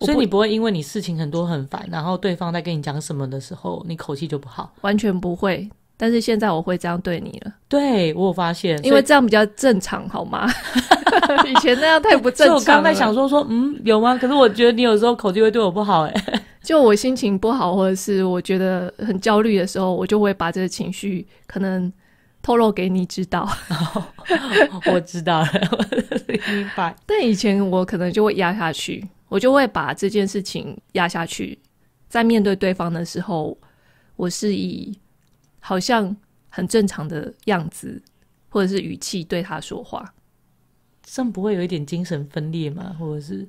所以你不会因为你事情很多很烦，然后对方在跟你讲什么的时候，你口气就不好？完全不会。但是现在我会这样对你了。对，我有发现，因为这样比较正常，好吗？以前那样太不正常。我刚才想说说，嗯，有吗？可是我觉得你有时候口气会对我不好，哎，就我心情不好，或者是我觉得很焦虑的时候，我就会把这个情绪可能。透露给你知道，我知道了，明白。但以前我可能就会压下去，我就会把这件事情压下去，在面对对方的时候，我是以好像很正常的样子或者是语气对他说话，这样不会有一点精神分裂吗？或者是？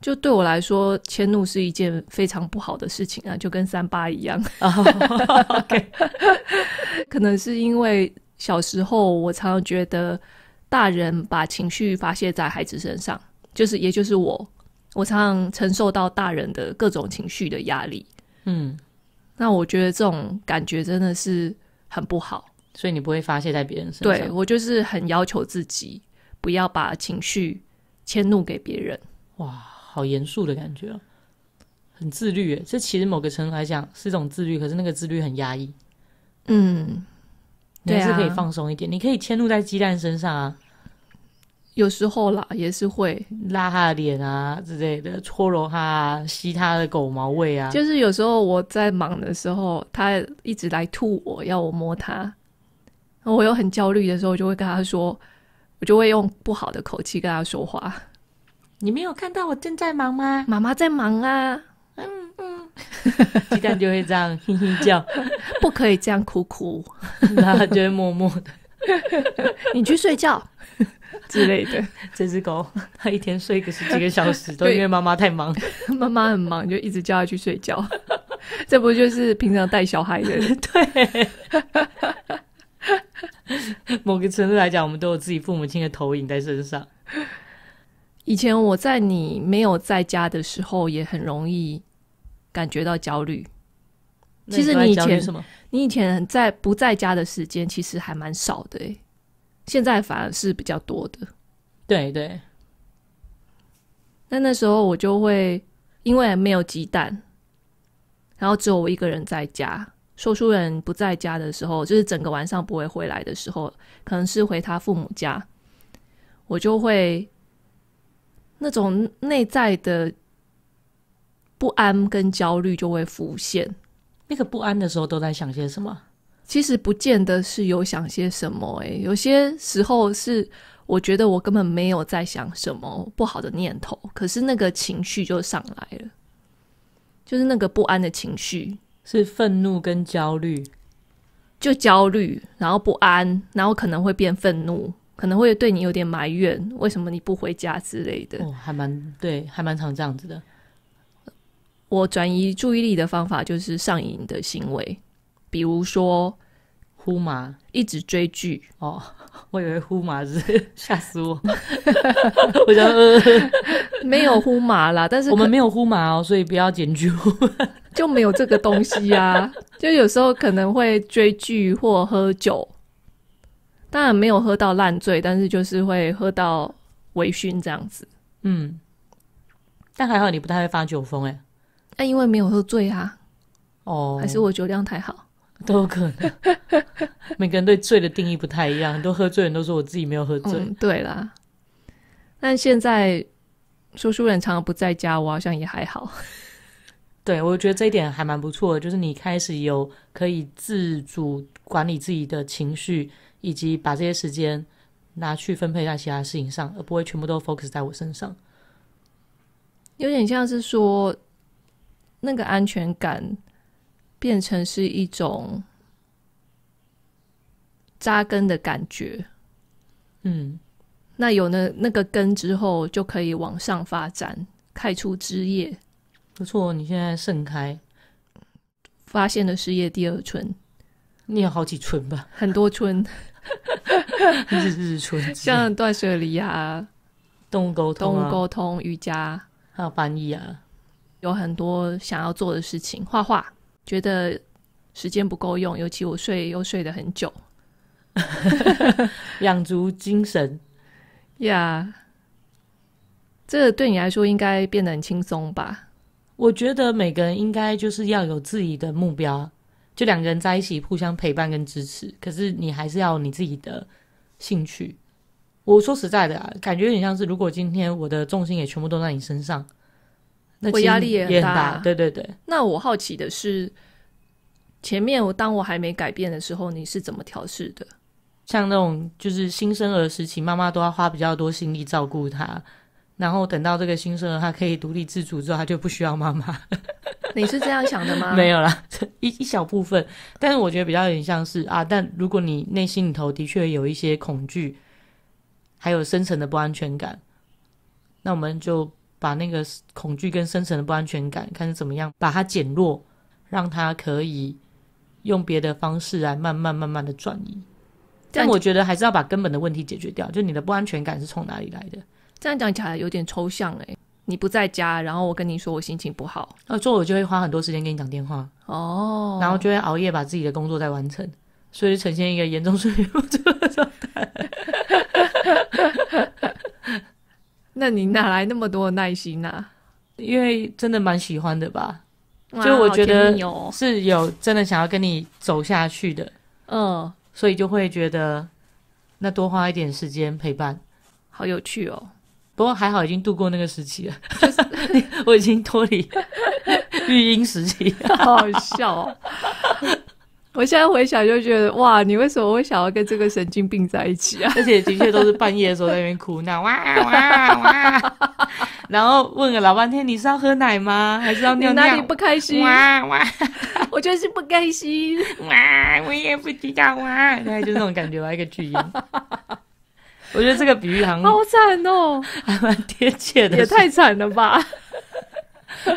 就对我来说，迁怒是一件非常不好的事情啊，就跟三八一样。可能是因为小时候，我常常觉得大人把情绪发泄在孩子身上，就是也就是我，我常常承受到大人的各种情绪的压力。嗯，那我觉得这种感觉真的是很不好，所以你不会发泄在别人身上？对我就是很要求自己，不要把情绪迁怒给别人。哇。好严肃的感觉哦，很自律这其实某个度来讲是一种自律，可是那个自律很压抑。嗯，你是可以放松一点，你可以迁怒在鸡蛋身上啊。有时候啦，也是会拉他脸啊之类的，搓揉他，吸他的狗毛味啊。就是有时候我在忙的时候，他一直来吐我，要我摸他。我又很焦虑的时候，就会跟他说，我就会用不好的口气跟他说话。你没有看到我正在忙吗？妈妈在忙啊，嗯嗯，鸡蛋就会这样 嘿嘿叫，不可以这样哭哭，然它就会默默的。你去睡觉之类的，这只狗它一天睡个十几个小时，都因为妈妈太忙，妈妈很忙就一直叫它去睡觉，这不就是平常带小孩的？对，某个程度来讲，我们都有自己父母亲的投影在身上。以前我在你没有在家的时候，也很容易感觉到焦虑。其实你以前你以前在不在家的时间，其实还蛮少的现在反而是比较多的。对对。那那时候我就会因为没有鸡蛋，然后只有我一个人在家，说书人不在家的时候，就是整个晚上不会回来的时候，可能是回他父母家，我就会。那种内在的不安跟焦虑就会浮现。那个不安的时候都在想些什么？其实不见得是有想些什么，诶，有些时候是我觉得我根本没有在想什么不好的念头，可是那个情绪就上来了，就是那个不安的情绪，是愤怒跟焦虑，就焦虑，然后不安，然后可能会变愤怒。可能会对你有点埋怨，为什么你不回家之类的？哦，还蛮对，还蛮常这样子的。我转移注意力的方法就是上瘾的行为，比如说呼麻，一直追剧。哦，我以为呼麻是吓死我。我想没有呼麻啦，但是我们没有呼麻哦，所以不要捡剧。就没有这个东西啊，就有时候可能会追剧或喝酒。当然没有喝到烂醉，但是就是会喝到微醺这样子。嗯，但还好你不太会发酒疯哎。那因为没有喝醉啊。哦。还是我酒量太好。都有可能。每个人对醉的定义不太一样，很多喝醉人都说我自己没有喝醉。对啦。但现在叔叔人常常不在家，我好像也还好。对我觉得这一点还蛮不错的，就是你开始有可以自主管理自己的情绪。以及把这些时间拿去分配在其他事情上，而不会全部都 focus 在我身上。有点像是说，那个安全感变成是一种扎根的感觉。嗯，那有了那个根之后，就可以往上发展，开出枝叶。不错，你现在盛开，发现了事业第二春，你有好几春吧？很多春。日日春，像断舍离啊，动物沟通，动物沟通，瑜伽，还有翻译啊，有很多想要做的事情。画画，觉得时间不够用，尤其我睡又睡得很久，养足精神呀。这个对你来说应该变得很轻松吧？我觉得每个人应该就是要有自己的目标。就两个人在一起，互相陪伴跟支持。可是你还是要你自己的兴趣。我说实在的啊，感觉有点像是，如果今天我的重心也全部都在你身上，那压力也很大。对对对。那我好奇的是，前面我当我还没改变的时候，你是怎么调试的？像那种就是新生儿时期，妈妈都要花比较多心力照顾他，然后等到这个新生儿他可以独立自主之后，他就不需要妈妈。你是这样想的吗？没有啦，一一小部分，但是我觉得比较有点像是啊，但如果你内心里头的确有一些恐惧，还有深层的不安全感，那我们就把那个恐惧跟深层的不安全感看是怎么样，把它减弱，让它可以用别的方式来慢慢慢慢的转移。但我觉得还是要把根本的问题解决掉，就你的不安全感是从哪里来的？这样讲起来有点抽象哎。你不在家，然后我跟你说我心情不好，那做我就会花很多时间跟你讲电话哦，然后就会熬夜把自己的工作再完成，所以呈现一个严重睡眠不足的状态。那你哪来那么多耐心呢？因为真的蛮喜欢的吧，就我觉得是有真的想要跟你走下去的，嗯，所以就会觉得那多花一点时间陪伴，好有趣哦。不过还好，已经度过那个时期了，就是 我已经脱离育婴时期，好好笑哦。我现在回想就觉得，哇，你为什么会想要跟这个神经病在一起啊？而且的确都是半夜的时候在那边哭闹，哇哇哇，然后问了老半天，你是要喝奶吗，还是要尿尿？哪里不开心？哇哇，我就是不开心，哇，我也不知道哇，概就那种感觉吧，一个巨婴。我觉得这个比喻好惨哦，还蛮贴切的，也太惨了吧！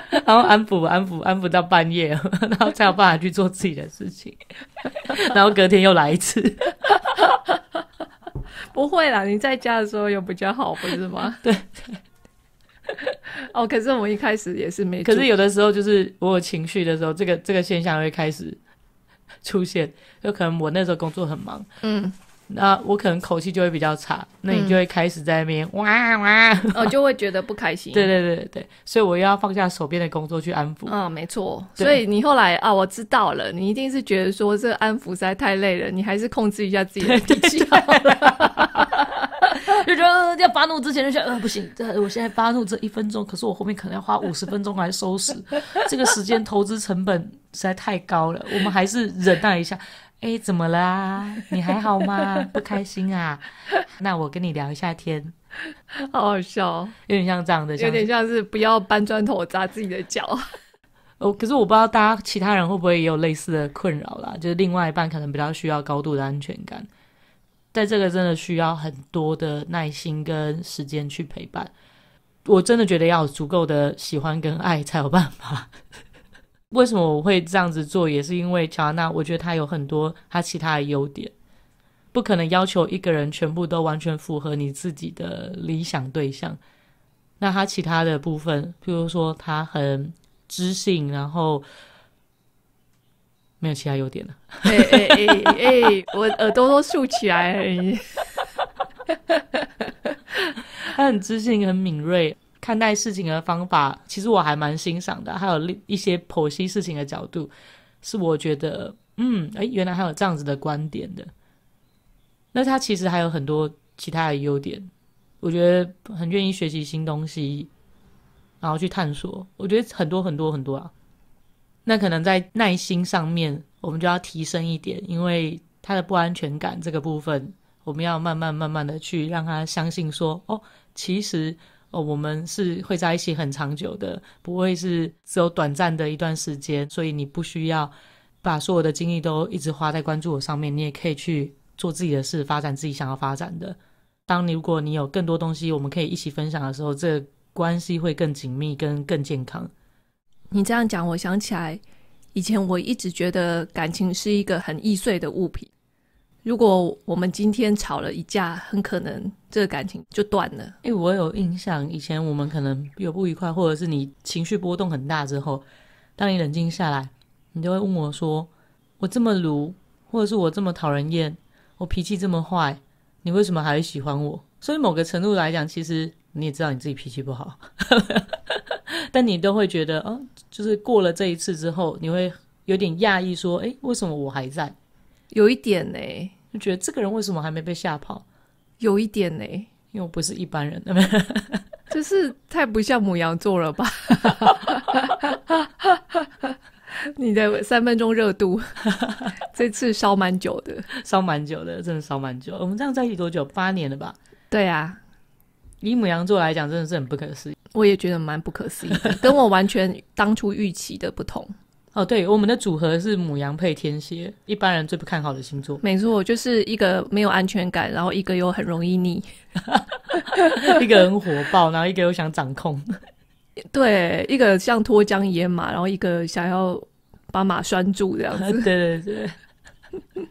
然后安抚、安抚、安抚到半夜，然后才有办法去做自己的事情，然后隔天又来一次。不会啦，你在家的时候有比较好，不是吗？对。哦，可是我们一开始也是没，可是有的时候就是我有情绪的时候，这个这个现象会开始出现，就可能我那时候工作很忙，嗯。那我可能口气就会比较差，那你就会开始在那边哇哇，我就会觉得不开心。对对对对，所以我又要放下手边的工作去安抚。嗯，没错。所以你后来啊，我知道了，你一定是觉得说这安抚实在太累了，你还是控制一下自己的脾气。就觉得要发怒之前就觉得，嗯，不行，这我现在发怒这一分钟，可是我后面可能要花五十分钟来收拾，这个时间投资成本实在太高了，我们还是忍耐一下。哎，怎么啦？你还好吗？不开心啊？那我跟你聊一下天。好好笑，有点像这样的，有点像是不要搬砖头砸自己的脚。哦，可是我不知道大家其他人会不会也有类似的困扰啦？就是另外一半可能比较需要高度的安全感，在这个真的需要很多的耐心跟时间去陪伴。我真的觉得要有足够的喜欢跟爱才有办法。为什么我会这样子做？也是因为乔安娜，我觉得她有很多她其他的优点，不可能要求一个人全部都完全符合你自己的理想对象。那她其他的部分，比如说她很知性，然后没有其他优点了。哎哎哎哎，我耳朵都竖起来已。他 很知性，很敏锐。看待事情的方法，其实我还蛮欣赏的。还有另一些剖析事情的角度，是我觉得，嗯，哎，原来还有这样子的观点的。那他其实还有很多其他的优点，我觉得很愿意学习新东西，然后去探索。我觉得很多很多很多啊。那可能在耐心上面，我们就要提升一点，因为他的不安全感这个部分，我们要慢慢慢慢的去让他相信说，哦，其实。哦，我们是会在一起很长久的，不会是只有短暂的一段时间，所以你不需要把所有的精力都一直花在关注我上面，你也可以去做自己的事，发展自己想要发展的。当你如果你有更多东西我们可以一起分享的时候，这关系会更紧密，跟更健康。你这样讲，我想起来以前我一直觉得感情是一个很易碎的物品。如果我们今天吵了一架，很可能这个感情就断了。因为我有印象，以前我们可能有不愉快，或者是你情绪波动很大之后，当你冷静下来，你就会问我说：“我这么鲁，或者是我这么讨人厌，我脾气这么坏，你为什么还喜欢我？”所以某个程度来讲，其实你也知道你自己脾气不好，但你都会觉得，哦，就是过了这一次之后，你会有点讶异，说：“诶，为什么我还在？”有一点呢，就觉得这个人为什么还没被吓跑？有一点呢，因为我不是一般人，就是太不像母羊座了吧？你的三分钟热度，这次烧蛮久的，烧蛮久的，真的烧蛮久。我们这样在一起多久？八年了吧？对啊，以母羊座来讲，真的是很不可思议。我也觉得蛮不可思议，跟我完全当初预期的不同。哦，对，我们的组合是母羊配天蝎，一般人最不看好的星座。没错，就是一个没有安全感，然后一个又很容易腻，一个很火爆，然后一个又想掌控。对，一个像脱缰野马，然后一个想要把马拴住这样子。对对对。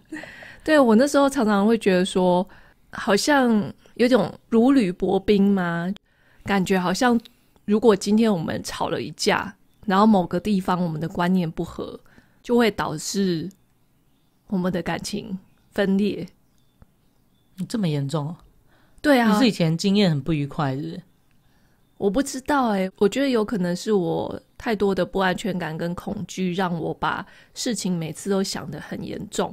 对 我那时候常常会觉得说，好像有种如履薄冰嘛，感觉好像如果今天我们吵了一架。然后某个地方我们的观念不合，就会导致我们的感情分裂。这么严重？对啊，是以前经验很不愉快是？我不知道哎，我觉得有可能是我太多的不安全感跟恐惧，让我把事情每次都想的很严重。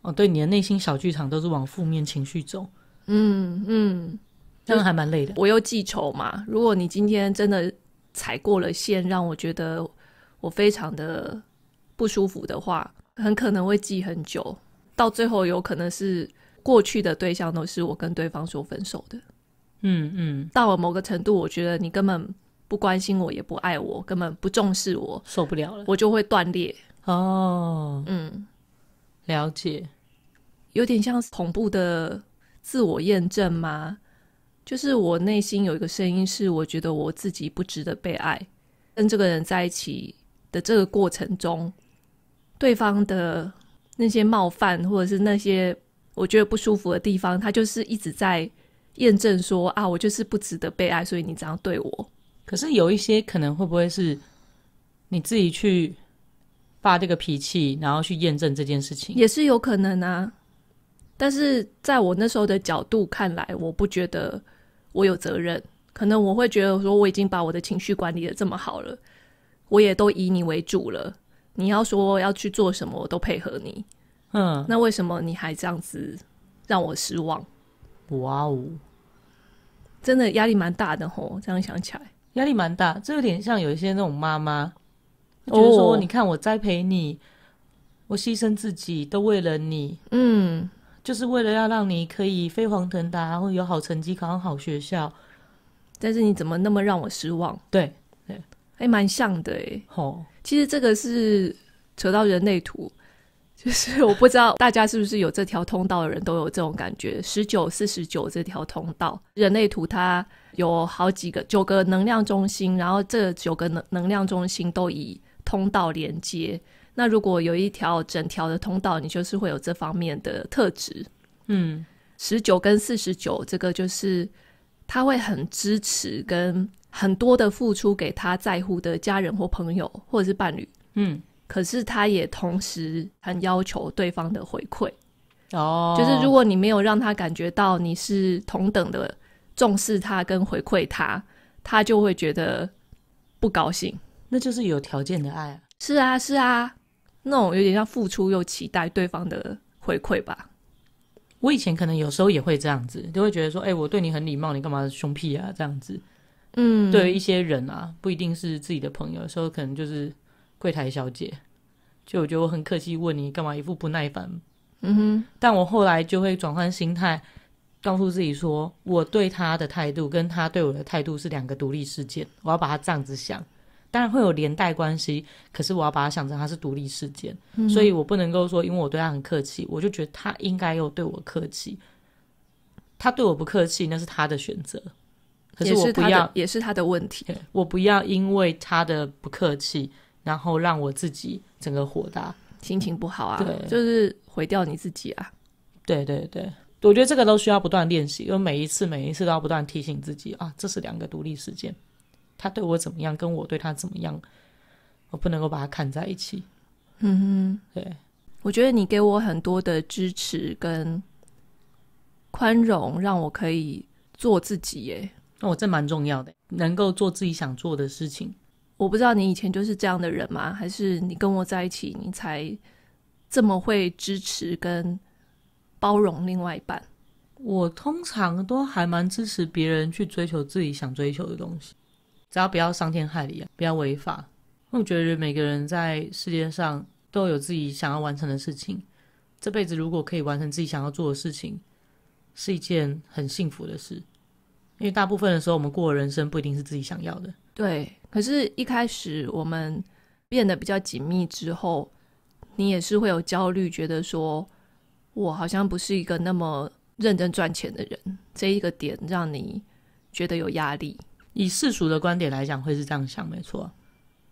哦，对，你的内心小剧场都是往负面情绪走。嗯嗯，这样还蛮累的。我又记仇嘛，如果你今天真的。踩过了线，让我觉得我非常的不舒服的话，很可能会记很久，到最后有可能是过去的对象都是我跟对方说分手的。嗯嗯，到了某个程度，我觉得你根本不关心我，也不爱我，根本不重视我，受不了了，我就会断裂。哦，嗯，了解，有点像恐怖的自我验证吗？就是我内心有一个声音，是我觉得我自己不值得被爱。跟这个人在一起的这个过程中，对方的那些冒犯，或者是那些我觉得不舒服的地方，他就是一直在验证说啊，我就是不值得被爱，所以你这样对我。可是有一些可能会不会是你自己去发这个脾气，然后去验证这件事情，也是有可能啊。但是在我那时候的角度看来，我不觉得。我有责任，可能我会觉得说我已经把我的情绪管理的这么好了，我也都以你为主了，你要说要去做什么，我都配合你。嗯，那为什么你还这样子让我失望？哇哦，真的压力蛮大的哦。这样想起来，压力蛮大，这有点像有一些那种妈妈觉得说，你看我栽培你，我牺牲自己都为了你。嗯。就是为了要让你可以飞黄腾达，然后有好成绩考上好学校，但是你怎么那么让我失望？对，对，还蛮像的哎。哦，其实这个是扯到人类图，就是我不知道大家是不是有这条通道的人都有这种感觉。十九四十九这条通道，人类图它有好几个九个能量中心，然后这九个能能量中心都以通道连接。那如果有一条整条的通道，你就是会有这方面的特质。嗯，十九跟四十九，这个就是他会很支持，跟很多的付出给他在乎的家人或朋友，或者是伴侣。嗯，可是他也同时很要求对方的回馈。哦，就是如果你没有让他感觉到你是同等的重视他跟回馈他，他就会觉得不高兴。那就是有条件的爱啊。是啊，是啊。那种有点像付出又期待对方的回馈吧。我以前可能有时候也会这样子，就会觉得说：“哎，我对你很礼貌，你干嘛凶屁啊？”这样子，嗯，对一些人啊，不一定是自己的朋友，有时候可能就是柜台小姐。就我觉得我很客气，问你干嘛，一副不耐烦。嗯哼。但我后来就会转换心态，告诉自己说，我对他的态度跟他对我的态度是两个独立事件，我要把它这样子想。当然会有连带关系，可是我要把它想成它是独立事件，所以我不能够说，因为我对他很客气，我就觉得他应该又对我客气。他对我不客气，那是他的选择，可是我不要，也是他的问题。我不要因为他的不客气，然后让我自己整个火大，心情不好啊，就是毁掉你自己啊。对对对，我觉得这个都需要不断练习，因为每一次每一次都要不断提醒自己啊，这是两个独立事件。他对我怎么样，跟我对他怎么样，我不能够把他看在一起。嗯哼，对，我觉得你给我很多的支持跟宽容，让我可以做自己耶。那我这蛮重要的，能够做自己想做的事情。我不知道你以前就是这样的人吗？还是你跟我在一起，你才这么会支持跟包容另外一半？我通常都还蛮支持别人去追求自己想追求的东西。只要不要伤天害理啊，不要违法。我觉得每个人在世界上都有自己想要完成的事情。这辈子如果可以完成自己想要做的事情，是一件很幸福的事。因为大部分的时候，我们过的人生不一定是自己想要的。对。可是，一开始我们变得比较紧密之后，你也是会有焦虑，觉得说我好像不是一个那么认真赚钱的人，这一个点让你觉得有压力。以世俗的观点来讲，会是这样想，没错。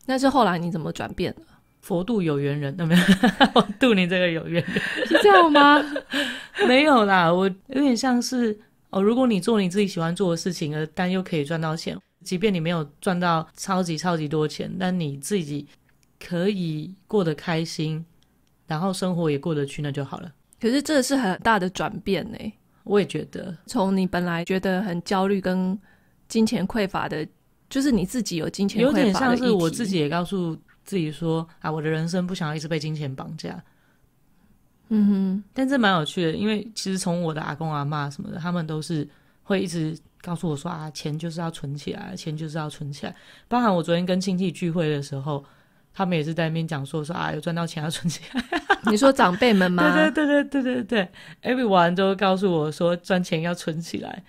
但是后来你怎么转变的？佛度有缘人，那 我度你这个有缘人 是这样吗？没有啦，我有点像是哦，如果你做你自己喜欢做的事情，而但又可以赚到钱，即便你没有赚到超级超级多钱，但你自己可以过得开心，然后生活也过得去，那就好了。可是这是很大的转变呢。我也觉得，从你本来觉得很焦虑跟。金钱匮乏的，就是你自己有金钱匮乏的是我自己也告诉自己说：“啊，我的人生不想要一直被金钱绑架。”嗯哼，但这蛮有趣的，因为其实从我的阿公阿妈什么的，他们都是会一直告诉我说：“啊，钱就是要存起来，钱就是要存起来。”包含我昨天跟亲戚聚会的时候，他们也是在那边讲说：“说啊，有赚到钱要存起来。”你说长辈们吗？对对对对对对对，everyone 都告诉我说：“赚钱要存起来。”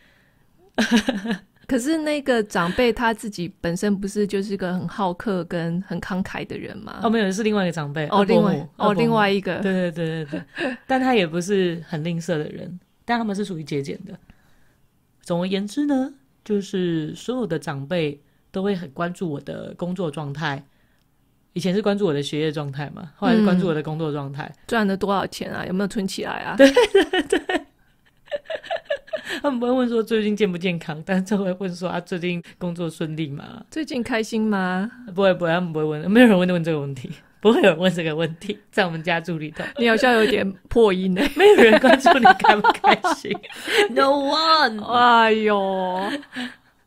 可是那个长辈他自己本身不是就是个很好客跟很慷慨的人嘛？哦，没有，是另外一个长辈。哦，另外，哦，另外一个，对对对对对，但他也不是很吝啬的人，但他们是属于节俭的。总而言之呢，就是所有的长辈都会很关注我的工作状态。以前是关注我的学业状态嘛，后来是关注我的工作状态。赚了多少钱啊？有没有存起来啊？对对对。他们不会问说最近健不健康，但是他会问说啊，最近工作顺利吗？最近开心吗？不会，不会，他们不会问，没有人问问这个问题，不会有人问这个问题，在我们家助理头，你好像有点破音呢。没有人关注你开不开心，No one，哎呦，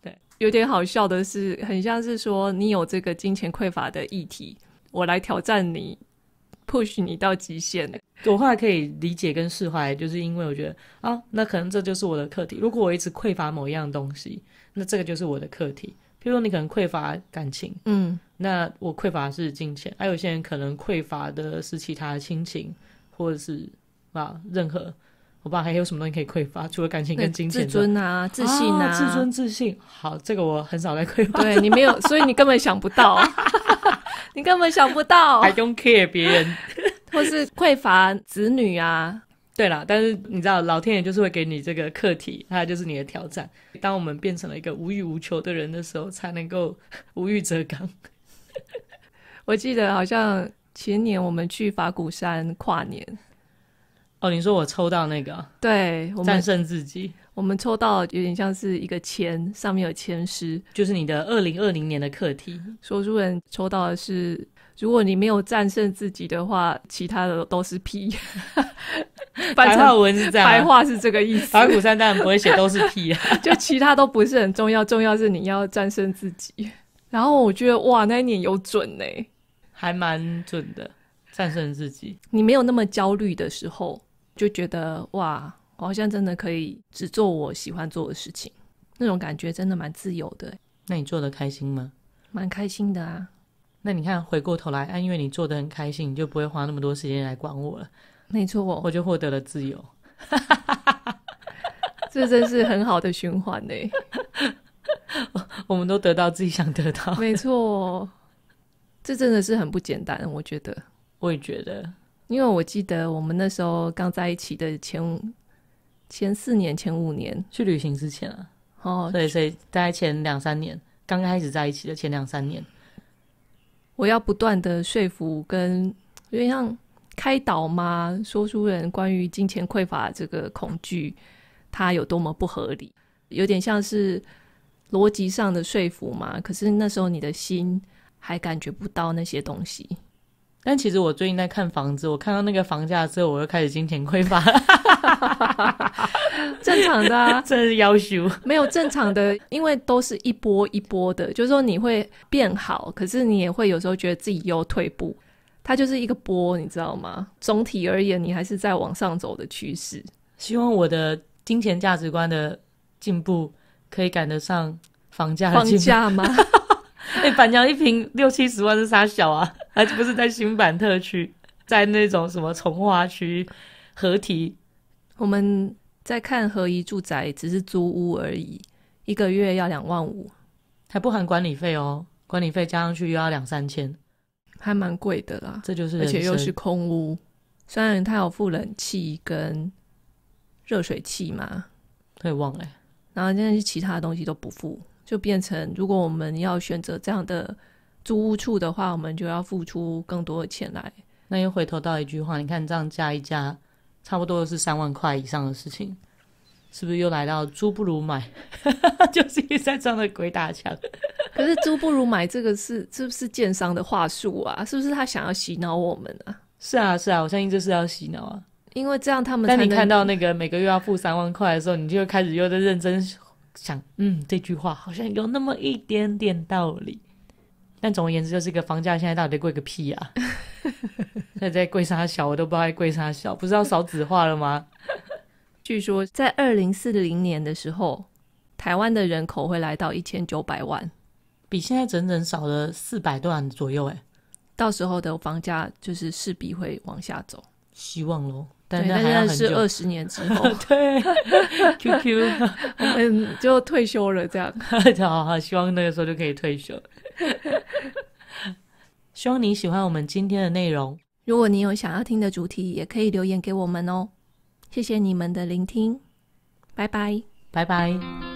对，有点好笑的是，很像是说你有这个金钱匮乏的议题，我来挑战你，push 你到极限。我后来可以理解跟释怀，就是因为我觉得啊，那可能这就是我的课题。如果我一直匮乏某一样东西，那这个就是我的课题。譬如说，你可能匮乏感情，嗯，那我匮乏的是金钱。还有些人可能匮乏的是其他的亲情，或者是啊，任何。我道还有什么东西可以匮乏，除了感情跟金钱、自尊啊、自信啊、自尊自信。好，这个我很少在匮乏。对你没有，所以 你根本想不到，你根本想不到，还 t care 别人。或是匮乏子女啊，对了，但是你知道，老天爷就是会给你这个课题，它就是你的挑战。当我们变成了一个无欲无求的人的时候，才能够无欲则刚。我记得好像前年我们去法鼓山跨年。哦，你说我抽到那个？对，战胜自己。我们抽到有点像是一个签，上面有签诗，就是你的二零二零年的课题。说书人抽到的是。如果你没有战胜自己的话，其他的都是屁。白话文是这样，白话是这个意思。白虎山当然不会写都是屁，就其他都不是很重要。重要是你要战胜自己。然后我觉得哇，那一年有准呢，还蛮准的。战胜自己，你没有那么焦虑的时候，就觉得哇，我好像真的可以只做我喜欢做的事情，那种感觉真的蛮自由的。那你做的开心吗？蛮开心的啊。那你看，回过头来，哎，因为你做的很开心，你就不会花那么多时间来管我了。没错，我就获得了自由。这真是很好的循环呢。我们都得到自己想得到。没错，这真的是很不简单。我觉得，我也觉得，因为我记得我们那时候刚在一起的前前四年前五年去旅行之前啊，哦，对，所以大概前两三年刚开始在一起的前两三年。我要不断的说服跟有点像开导嘛，说书人关于金钱匮乏这个恐惧，它有多么不合理，有点像是逻辑上的说服嘛。可是那时候你的心还感觉不到那些东西。但其实我最近在看房子，我看到那个房价之后，我又开始金钱匮乏。正常的，啊，真是要求没有正常的，因为都是一波一波的，就是说你会变好，可是你也会有时候觉得自己又退步。它就是一个波，你知道吗？总体而言，你还是在往上走的趋势。希望我的金钱价值观的进步可以赶得上房价的进价吗？哎，板娘一瓶六七十万是啥小啊？还不是在新版特区，在那种什么从化区合体，我们在看合一住宅，只是租屋而已，一个月要两万五，还不含管理费哦，管理费加上去又要两三千，还蛮贵的啦。这就是，而且又是空屋，虽然它有付冷气跟热水器嘛，太忘了。然后现在是其他的东西都不付。就变成，如果我们要选择这样的租屋处的话，我们就要付出更多的钱来。那又回头到一句话，你看这样加一加，差不多是三万块以上的事情，是不是又来到“租不如买”？就是一这样的鬼打墙。可是“租不如买”这个是是不是奸商的话术啊？是不是他想要洗脑我们啊？是啊，是啊，我相信这是要洗脑啊。因为这样他们。但你看到那个每个月要付三万块的时候，你就开始又在认真。想，嗯，这句话好像有那么一点点道理，但总而言之，就是个房价现在到底贵个屁呀！在在贵沙小，我都不知道贵沙小，不知道少子化了吗？据说在二零四零年的时候，台湾的人口会来到一千九百万，比现在整整少了四百多万左右。哎，到时候的房价就是势必会往下走，希望喽。对，当然是二十年之后。对，QQ，嗯，就退休了这样。好，希望那个时候就可以退休。希望你喜欢我们今天的内容。如果你有想要听的主题，也可以留言给我们哦。谢谢你们的聆听，拜拜，拜拜。